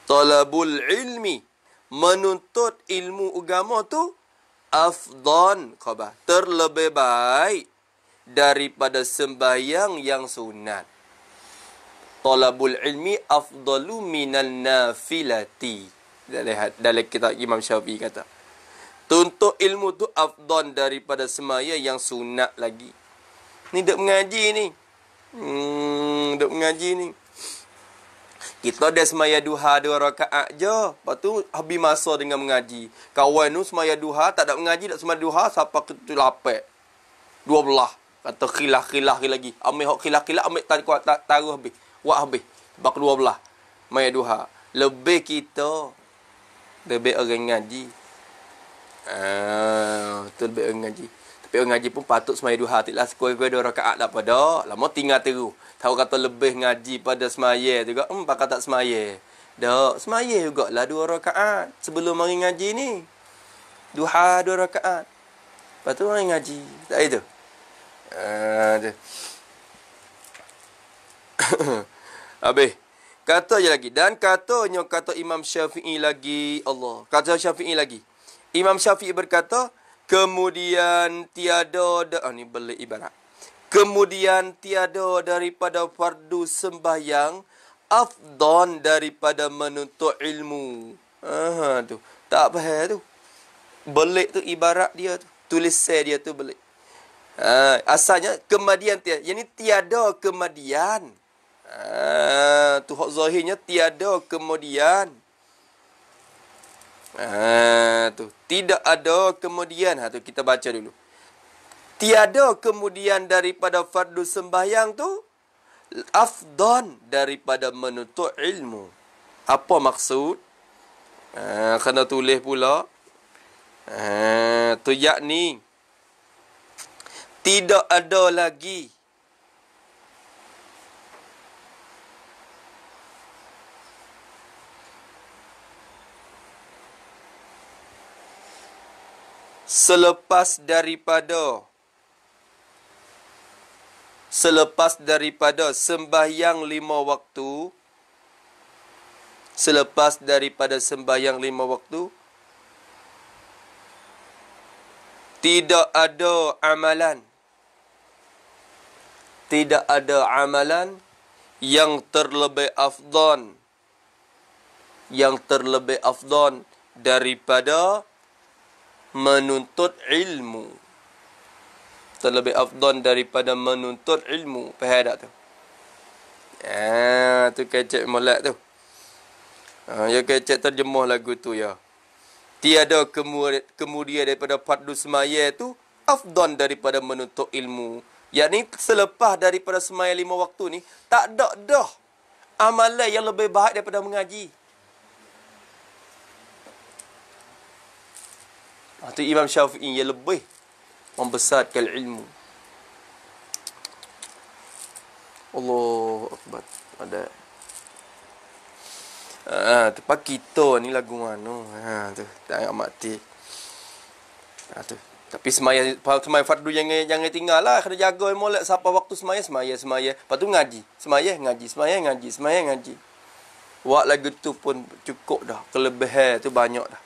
Talabul ilmi, menuntut ilmu agama tu, afdan khabar. Terlebih baik daripada sembahyang yang sunat. Talabul ilmi afdalu minal nafilati. Dan lihat dalam kitab Imam Syafi'i kata. Tuntut ilmu tu afdon daripada semaya yang sunat lagi. Ni duk mengaji ni. Hmm, duk mengaji ni. Kita dah semaya duha dua rakaat je. Lepas tu habis masa dengan mengaji. Kawan tu semaya duha tak ada mengaji tak semaya duha siapa ketul lapek. Dua belah. Kata khilah-khilah lagi. Ambil hok khilah-khilah ambil tak kuat tak taruh habis. Wah habis. Bak dua belah. Maya duha. Lebih kita lebih orang ngaji. Ah, uh, lebih orang ngaji. Tapi orang ngaji pun patut semaya duha tiklah sekurang-kurang dua rakaat dah pada. Lama tinggal teru. Tahu kata lebih ngaji pada semaya juga. Hmm, pakai tak semaya. Dah, semaya juga lah dua rakaat sebelum mari ngaji ni. Duha dua rakaat. Lepas tu mari ngaji. Tak itu. Ah, tu. Habis. Kata dia lagi. Dan katanya kata Imam Syafi'i lagi. Allah. Kata Syafi'i lagi. Imam Syafi'i berkata. Kemudian tiada. Ah oh, ni beli ibarat. Kemudian tiada daripada fardu sembahyang. Afdon daripada menuntut ilmu. Aha, tu. Tak faham tu. Belik tu ibarat dia tu. Tulis dia tu belik. Ha, asalnya kemadian tiada. Yang ni tiada kemadian. Ah, tu hak zahirnya tiada kemudian. Ah tu tidak ada kemudian. Ha tu kita baca dulu. Tiada kemudian daripada fardu sembahyang tu afdon daripada menuntut ilmu. Apa maksud? Ha, kena tulis pula. Ha, tu yakni. Tidak ada lagi. selepas daripada selepas daripada sembahyang lima waktu selepas daripada sembahyang lima waktu tidak ada amalan tidak ada amalan yang terlebih afdhon yang terlebih afdhon daripada menuntut ilmu. Terlebih afdon daripada menuntut ilmu. Faham tak tu? Ya, tu kecek molek tu. Ha, ya kecek terjemah lagu tu ya. Tiada kemudian daripada fardu semaya tu afdon daripada menuntut ilmu. Yang ni selepas daripada semaya lima waktu ni, tak ada dah amalan yang lebih baik daripada mengaji. Atau Imam Syafi'i yang lebih membesarkan ilmu. Allah Akbar. Ada. Ah, ha, tepat kita ni lagu mana? Ha, tu. Tak nak mati. Ha, tu. Tapi semaya semaya fardu jangan jangan tinggal lah. Kena jaga molek lah. siapa waktu semaya semaya semaya. Lepas tu ngaji. Semaya ngaji, semaya ngaji, semaya ngaji. Buat lagu tu pun cukup dah. Kelebihan tu banyak dah.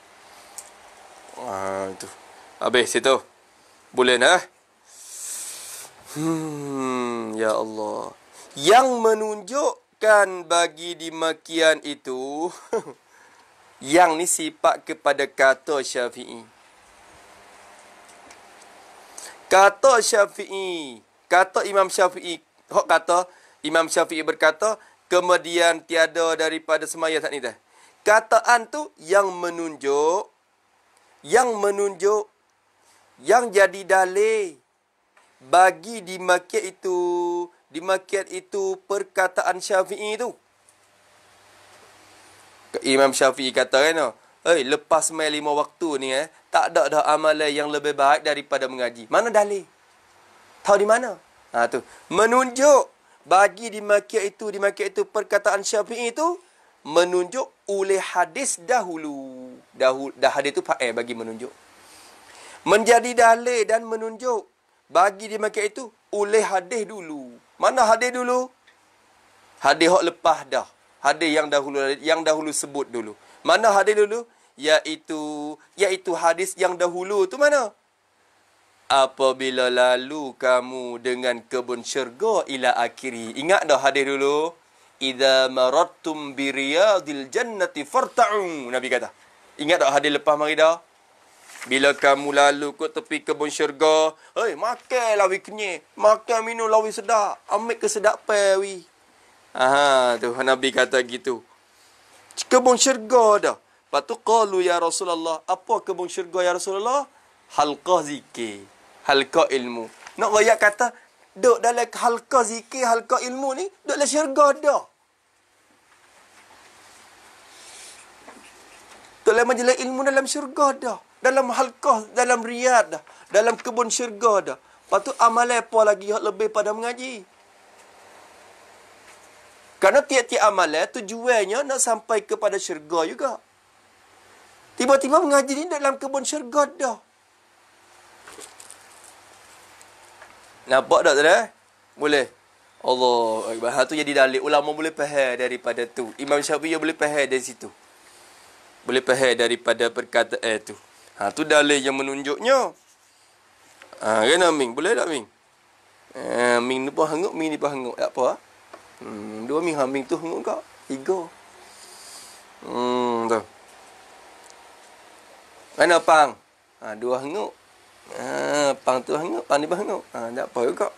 Ah itu. Habis situ. Boleh dah. Hmm ya Allah. Yang menunjukkan bagi dimakian itu yang ni sifat kepada kata Syafi'i. Kata Syafi'i, kata Imam Syafi'i, hok kata Imam Syafi'i berkata kemudian tiada daripada semaya tak ni dah. Kataan tu yang menunjuk yang menunjuk yang jadi dalil bagi di market itu di market itu perkataan Syafi'i tu Imam Syafi'i kata kan hey oh, eh, lepas main lima waktu ni eh, tak ada dah amalan yang lebih baik daripada mengaji. Mana dalil? Tahu di mana? Ha, tu. Menunjuk bagi di makiat itu, di makiat itu perkataan syafi'i itu menunjuk oleh hadis dahulu dahul, dah hadir tu fa'il eh, bagi menunjuk. Menjadi dalil dan menunjuk bagi dia makan itu oleh hadir dulu. Mana hadir dulu? Hadir hak lepas dah. Hadir yang dahulu yang dahulu sebut dulu. Mana hadir dulu? Yaitu yaitu hadis yang dahulu tu mana? Apabila lalu kamu dengan kebun syurga ila akhiri. Ingat dah hadir dulu. Idza marattum bi riyadil jannati farta'u. Nabi kata. Ingat tak hadir lepas dah? Bila kamu lalu kot tepi kebun syurga. Hei, makan lawi kenyir. Makan minum lawi sedap. Ambil kesedapan, wi. Aha, tu Nabi kata gitu. Kebun syurga dah. Lepas tu, kalu ya Rasulullah. Apa kebun syurga ya Rasulullah? Halqah zikir. Halqah ilmu. Nak rakyat kata, duk dalam halka zikir, halqah ilmu ni, duk dalam syurga dah. Telah majlis ilmu dalam syurga dah. Dalam halkah, dalam riad dah. Dalam kebun syurga dah. Lepas tu amalan apa lagi yang lebih pada mengaji? Kerana tiap-tiap amalan tujuannya nak sampai kepada syurga juga. Tiba-tiba mengaji ni dalam kebun syurga dah. Nampak tak tadi? Boleh. Allah. Itu jadi dalil. Ulama boleh faham daripada tu. Imam Syafi'i boleh faham dari situ boleh faham daripada perkataan itu. Eh, ha tu dalil yang menunjuknya. Ha kena ming, boleh tak ming? Eh ha, ming ni pun hangup, ming ni pun hangup. Tak apa. Ah. Hmm, dua ming hang ming tu hangup kau. Tiga. Hmm, tu. Mana pang? Ha dua hangup. Ha pang tu hangup, pang ni pun hangup. Ha tak apa juga.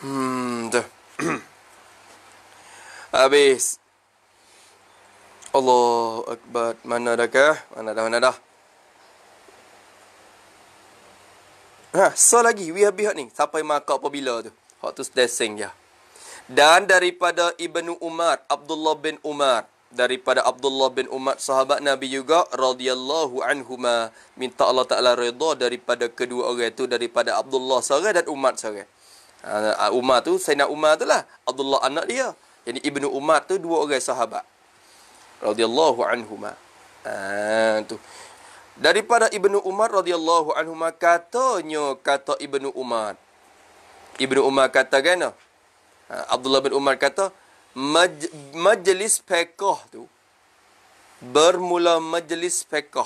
Hmm, tu. Habis. Allah Akbar Mana dah ke? Mana dah, mana dah Ha, so lagi We have heard ni Sampai makau apabila tu Hak tu stasing je Dan daripada Ibnu Umar Abdullah bin Umar daripada Abdullah bin Umar sahabat Nabi juga radhiyallahu anhuma minta Allah Taala redha daripada kedua orang itu daripada Abdullah seorang dan Umar seorang. Ha, Umar tu Sayyidina Umar tu lah Abdullah anak dia. Jadi Ibnu Umar tu dua orang sahabat radhiyallahu anhuma. Ah, tu. Daripada Ibnu Umar radhiyallahu anhuma katanya kata Ibnu Umar. Ibnu Umar kata gana. Ah, Abdullah bin Umar kata Maj majlis fiqh tu bermula majlis fiqh.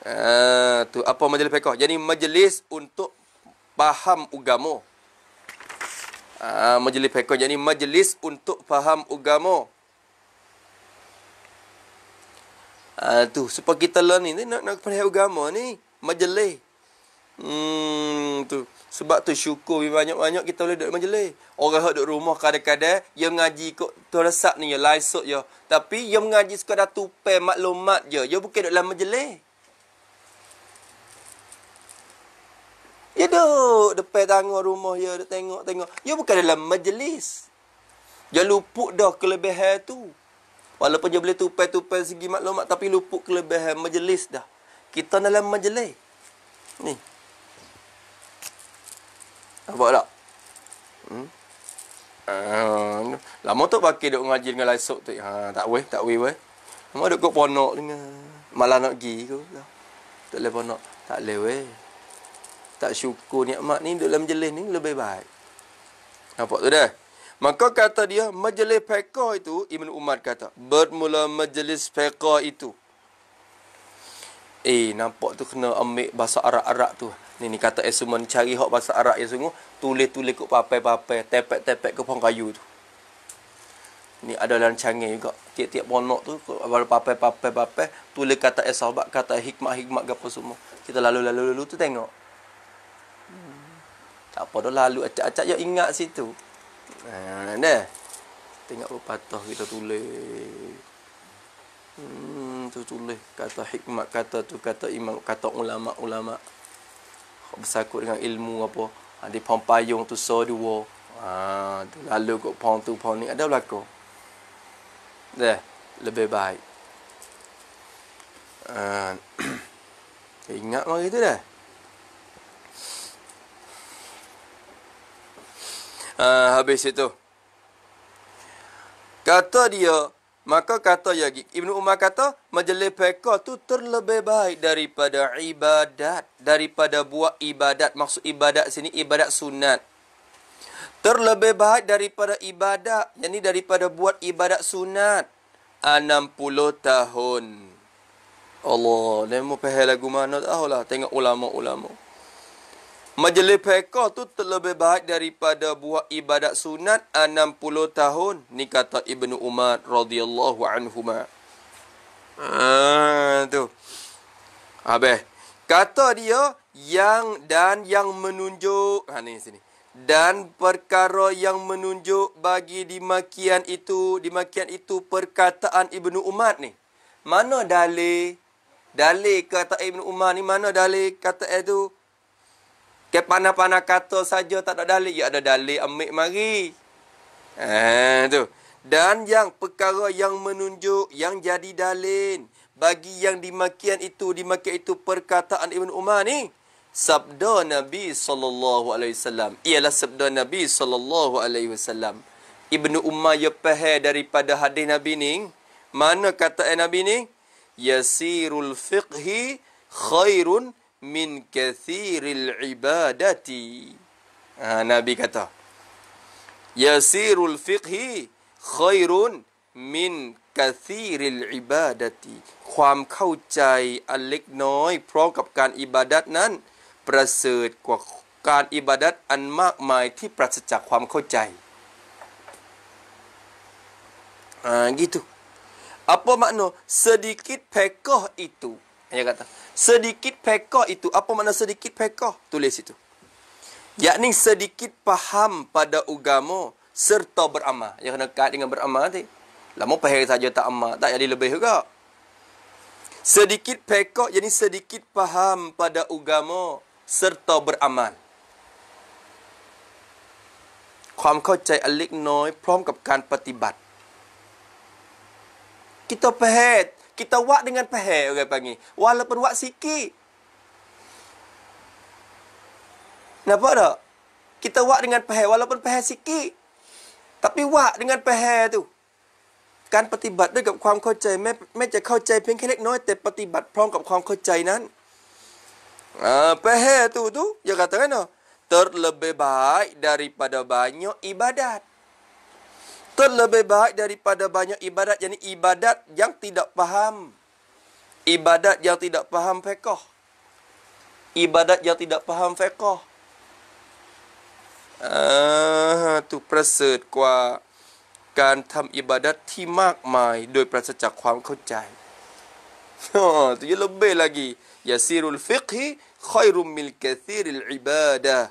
Ah tu apa majlis fiqh? Jadi majlis untuk faham agama. Ah majlis fiqh jadi majlis untuk faham agama. Ah uh, tu supaya kita learn ni nak nak pandai agama ni majelis. Hmm tu sebab tu syukur banyak-banyak kita boleh duduk majlis. Orang hak duduk rumah kadang-kadang yang ngaji kok teresak ni ya laisok ya. Tapi yang mengaji sekadar tupai maklumat je. Dia bukan duduk dalam majlis. Dia duduk depan tangga rumah ya, dia, tengok-tengok. Dia bukan dalam majlis. Dia luput dah kelebihan tu. Walaupun dia boleh tupai-tupai segi maklumat tapi luput kelebihan majlis dah. Kita dalam majlis. Ni. Apa tak? Hmm. Uh, lama tu pakai duk ngaji dengan laisok tu. Ha tak weh, tak weh weh. Lama duk kok ponok dengan malah nak gi ke. Tak leh ponok, tak leh weh. Tak syukur nikmat ni duk dalam majlis ni lebih baik. Nampak tu dah? Maka kata dia, majlis fiqah itu, Ibn Umar kata, bermula majlis fiqah itu. Eh, nampak tu kena ambil bahasa Arab-Arab tu. Ni ni kata Esuman eh, cari hak bahasa Arab yang sungguh, tulis-tulis kat papai-papai, tepek-tepek ke pohon kayu tu. Ni ada dalam canggih juga. Tiap-tiap bonok tu, kalau papai-papai-papai, tulis kata esahabat, eh, kata hikmat-hikmat ke apa semua. Kita lalu-lalu-lalu tu tengok. Tak apa dah lalu, acak-acak je ingat situ. Nah, ha, Uh, Tengok pepatah kita tulis. Hmm, tu tulis kata hikmat kata tu kata imam kata ulama-ulama. Kau bersakut dengan ilmu apa? Ha, di pom payung tu so wo, Ha, tu lalu kok pom tu pom ni ada belako. Dah, lebih baik. Uh, ingat lagi tu dah. Ha, habis itu. Kata dia, maka kata Yagi. Ibnu Umar kata, majlis peka tu terlebih baik daripada ibadat. Daripada buat ibadat. Maksud ibadat sini, ibadat sunat. Terlebih baik daripada ibadat. Yang ni daripada buat ibadat sunat. 60 tahun. Allah, ni mau pahal lagu mana? Tahu tengok ulama-ulama. Majlis fiqah tu terlebih baik daripada buah ibadat sunat 60 tahun. Ni kata Ibnu Umar radhiyallahu anhuma. Ah tu. Habis. Kata dia yang dan yang menunjuk ha ni sini. Dan perkara yang menunjuk bagi dimakian itu, dimakian itu perkataan Ibnu Umar ni. Mana dalil? Dalil kata Ibnu Umar ni mana dalil kata itu? Eh, ke panah-panah kata saja tak ada dalil. Ya ada dalil ambil mari. Eh, tu. Dan yang perkara yang menunjuk yang jadi dalil. Bagi yang dimakian itu, dimakian itu perkataan Ibn Umar ni. Sabda Nabi SAW. Ialah sabda Nabi SAW. Ibn Umar ya pahe daripada hadis Nabi ni. Mana kata Nabi ni? Yasirul fiqhi khairun min kathiril ibadati Nabi kata Yasirul fiqhi khairun min kathiril ibadati ความเข้าใจอันเล็กน้อยพร้อมกับการอิบาดัตนั้นประเสริฐกว่าการอิบาดัตอันมากมายที่ปราศจากความเข้าใจอ่า gitu apa makna sedikit pekah itu Dia kata, sedikit pekoh itu. Apa makna sedikit pekoh? Tulis itu. Yakni sedikit paham pada agama serta beramal. Yang kena kait dengan beramal nanti. Lama pahir saja tak amal. Tak jadi lebih juga. Sedikit pekoh, jadi sedikit paham pada agama serta beramal. ความเข้าใจอเล็กน้อยพร้อมกับการปฏิบัติกิตตเพศ kita buat dengan pahit orang panggil. Walaupun buat sikit. Nampak tak? Kita buat dengan pahit walaupun pahit sikit. Tapi buat dengan pahit tu. Kan ปฏิบัติด้วยกับความเข้าใจแม้แม้จะเข้าใจเพียงแค่เล็กน้อยแต่ปฏิบัติพร้อมกับความเข้าใจนั้นอ่าเพ่ตู่ตู่อย่ากล่าวกันเนาะ ha, kan, terlebih baik daripada banyak ibadat terlebih baik daripada banyak ibadat yang ibadat yang tidak faham ibadat yang tidak faham fiqh ibadat yang tidak faham fiqh ah tu ibadat ha, tu lebih lagi. preset กว่าการทําอิบาดะห์ที่มากมายโดยปราศจากความเข้าใจอ๋อตัวยะลบเบลากียาซีรุลฟิกฮิคอยรุมมิลกะซีรุลอิบาดะห์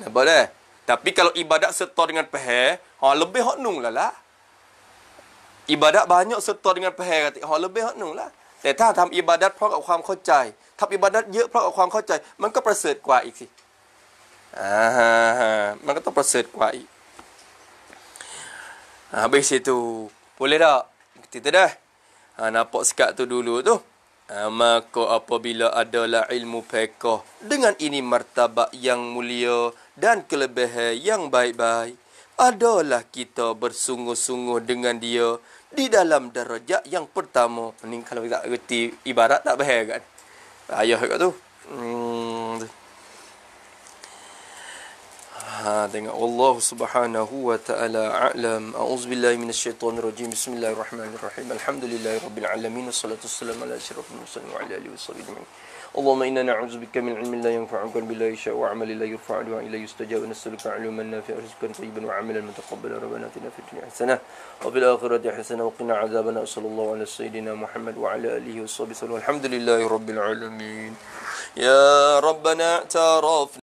นะบ่ได้ tapi kalau ibadat serta dengan pehe, ha lebih hot nung lah lah. Ibadat banyak serta dengan pehe kata, ha lebih hot nung lah. Tapi ถ้าทํา ibadat เพราะกับความเข้าใจ ibadat เยอะเพราะกับความเข้าใจมันก็ประเสริฐกว่าอีกสิอ่าฮะฮะมันก็ต้องประเสริฐกว่าอีก Habis itu boleh tak? Kita dah. Ha nampak sekat tu dulu tu. Ha, maka apabila adalah ilmu fiqh dengan ini martabat yang mulia dan kelebihan yang baik-baik adalah kita bersungguh-sungguh dengan dia di dalam darjah yang pertama. Ini kalau tak reti ibarat tak bahaya kan? Ayah kat tu. Hmm. Ha, dengan Allah subhanahu wa ta'ala a'lam A'uzubillahi minasyaitan rajim Bismillahirrahmanirrahim Alhamdulillahi rabbil alamin Assalatu wassalamu ala syarafun wassalamu ala alihi wassalamu اللهم إنا نعوذ بك من علم لا ينفع وقلب لا يشاء وعمل لا يرفع وإلى يستجاب نسألك علما نافعا رزقا طيبا وعملا متقبلا ربنا آتنا في الدنيا حسنة وفي الآخرة حسنة وقنا عذابنا وصلى الله على سيدنا محمد وعلى آله وصحبه وسلم والحمد لله رب العالمين يا ربنا اعترف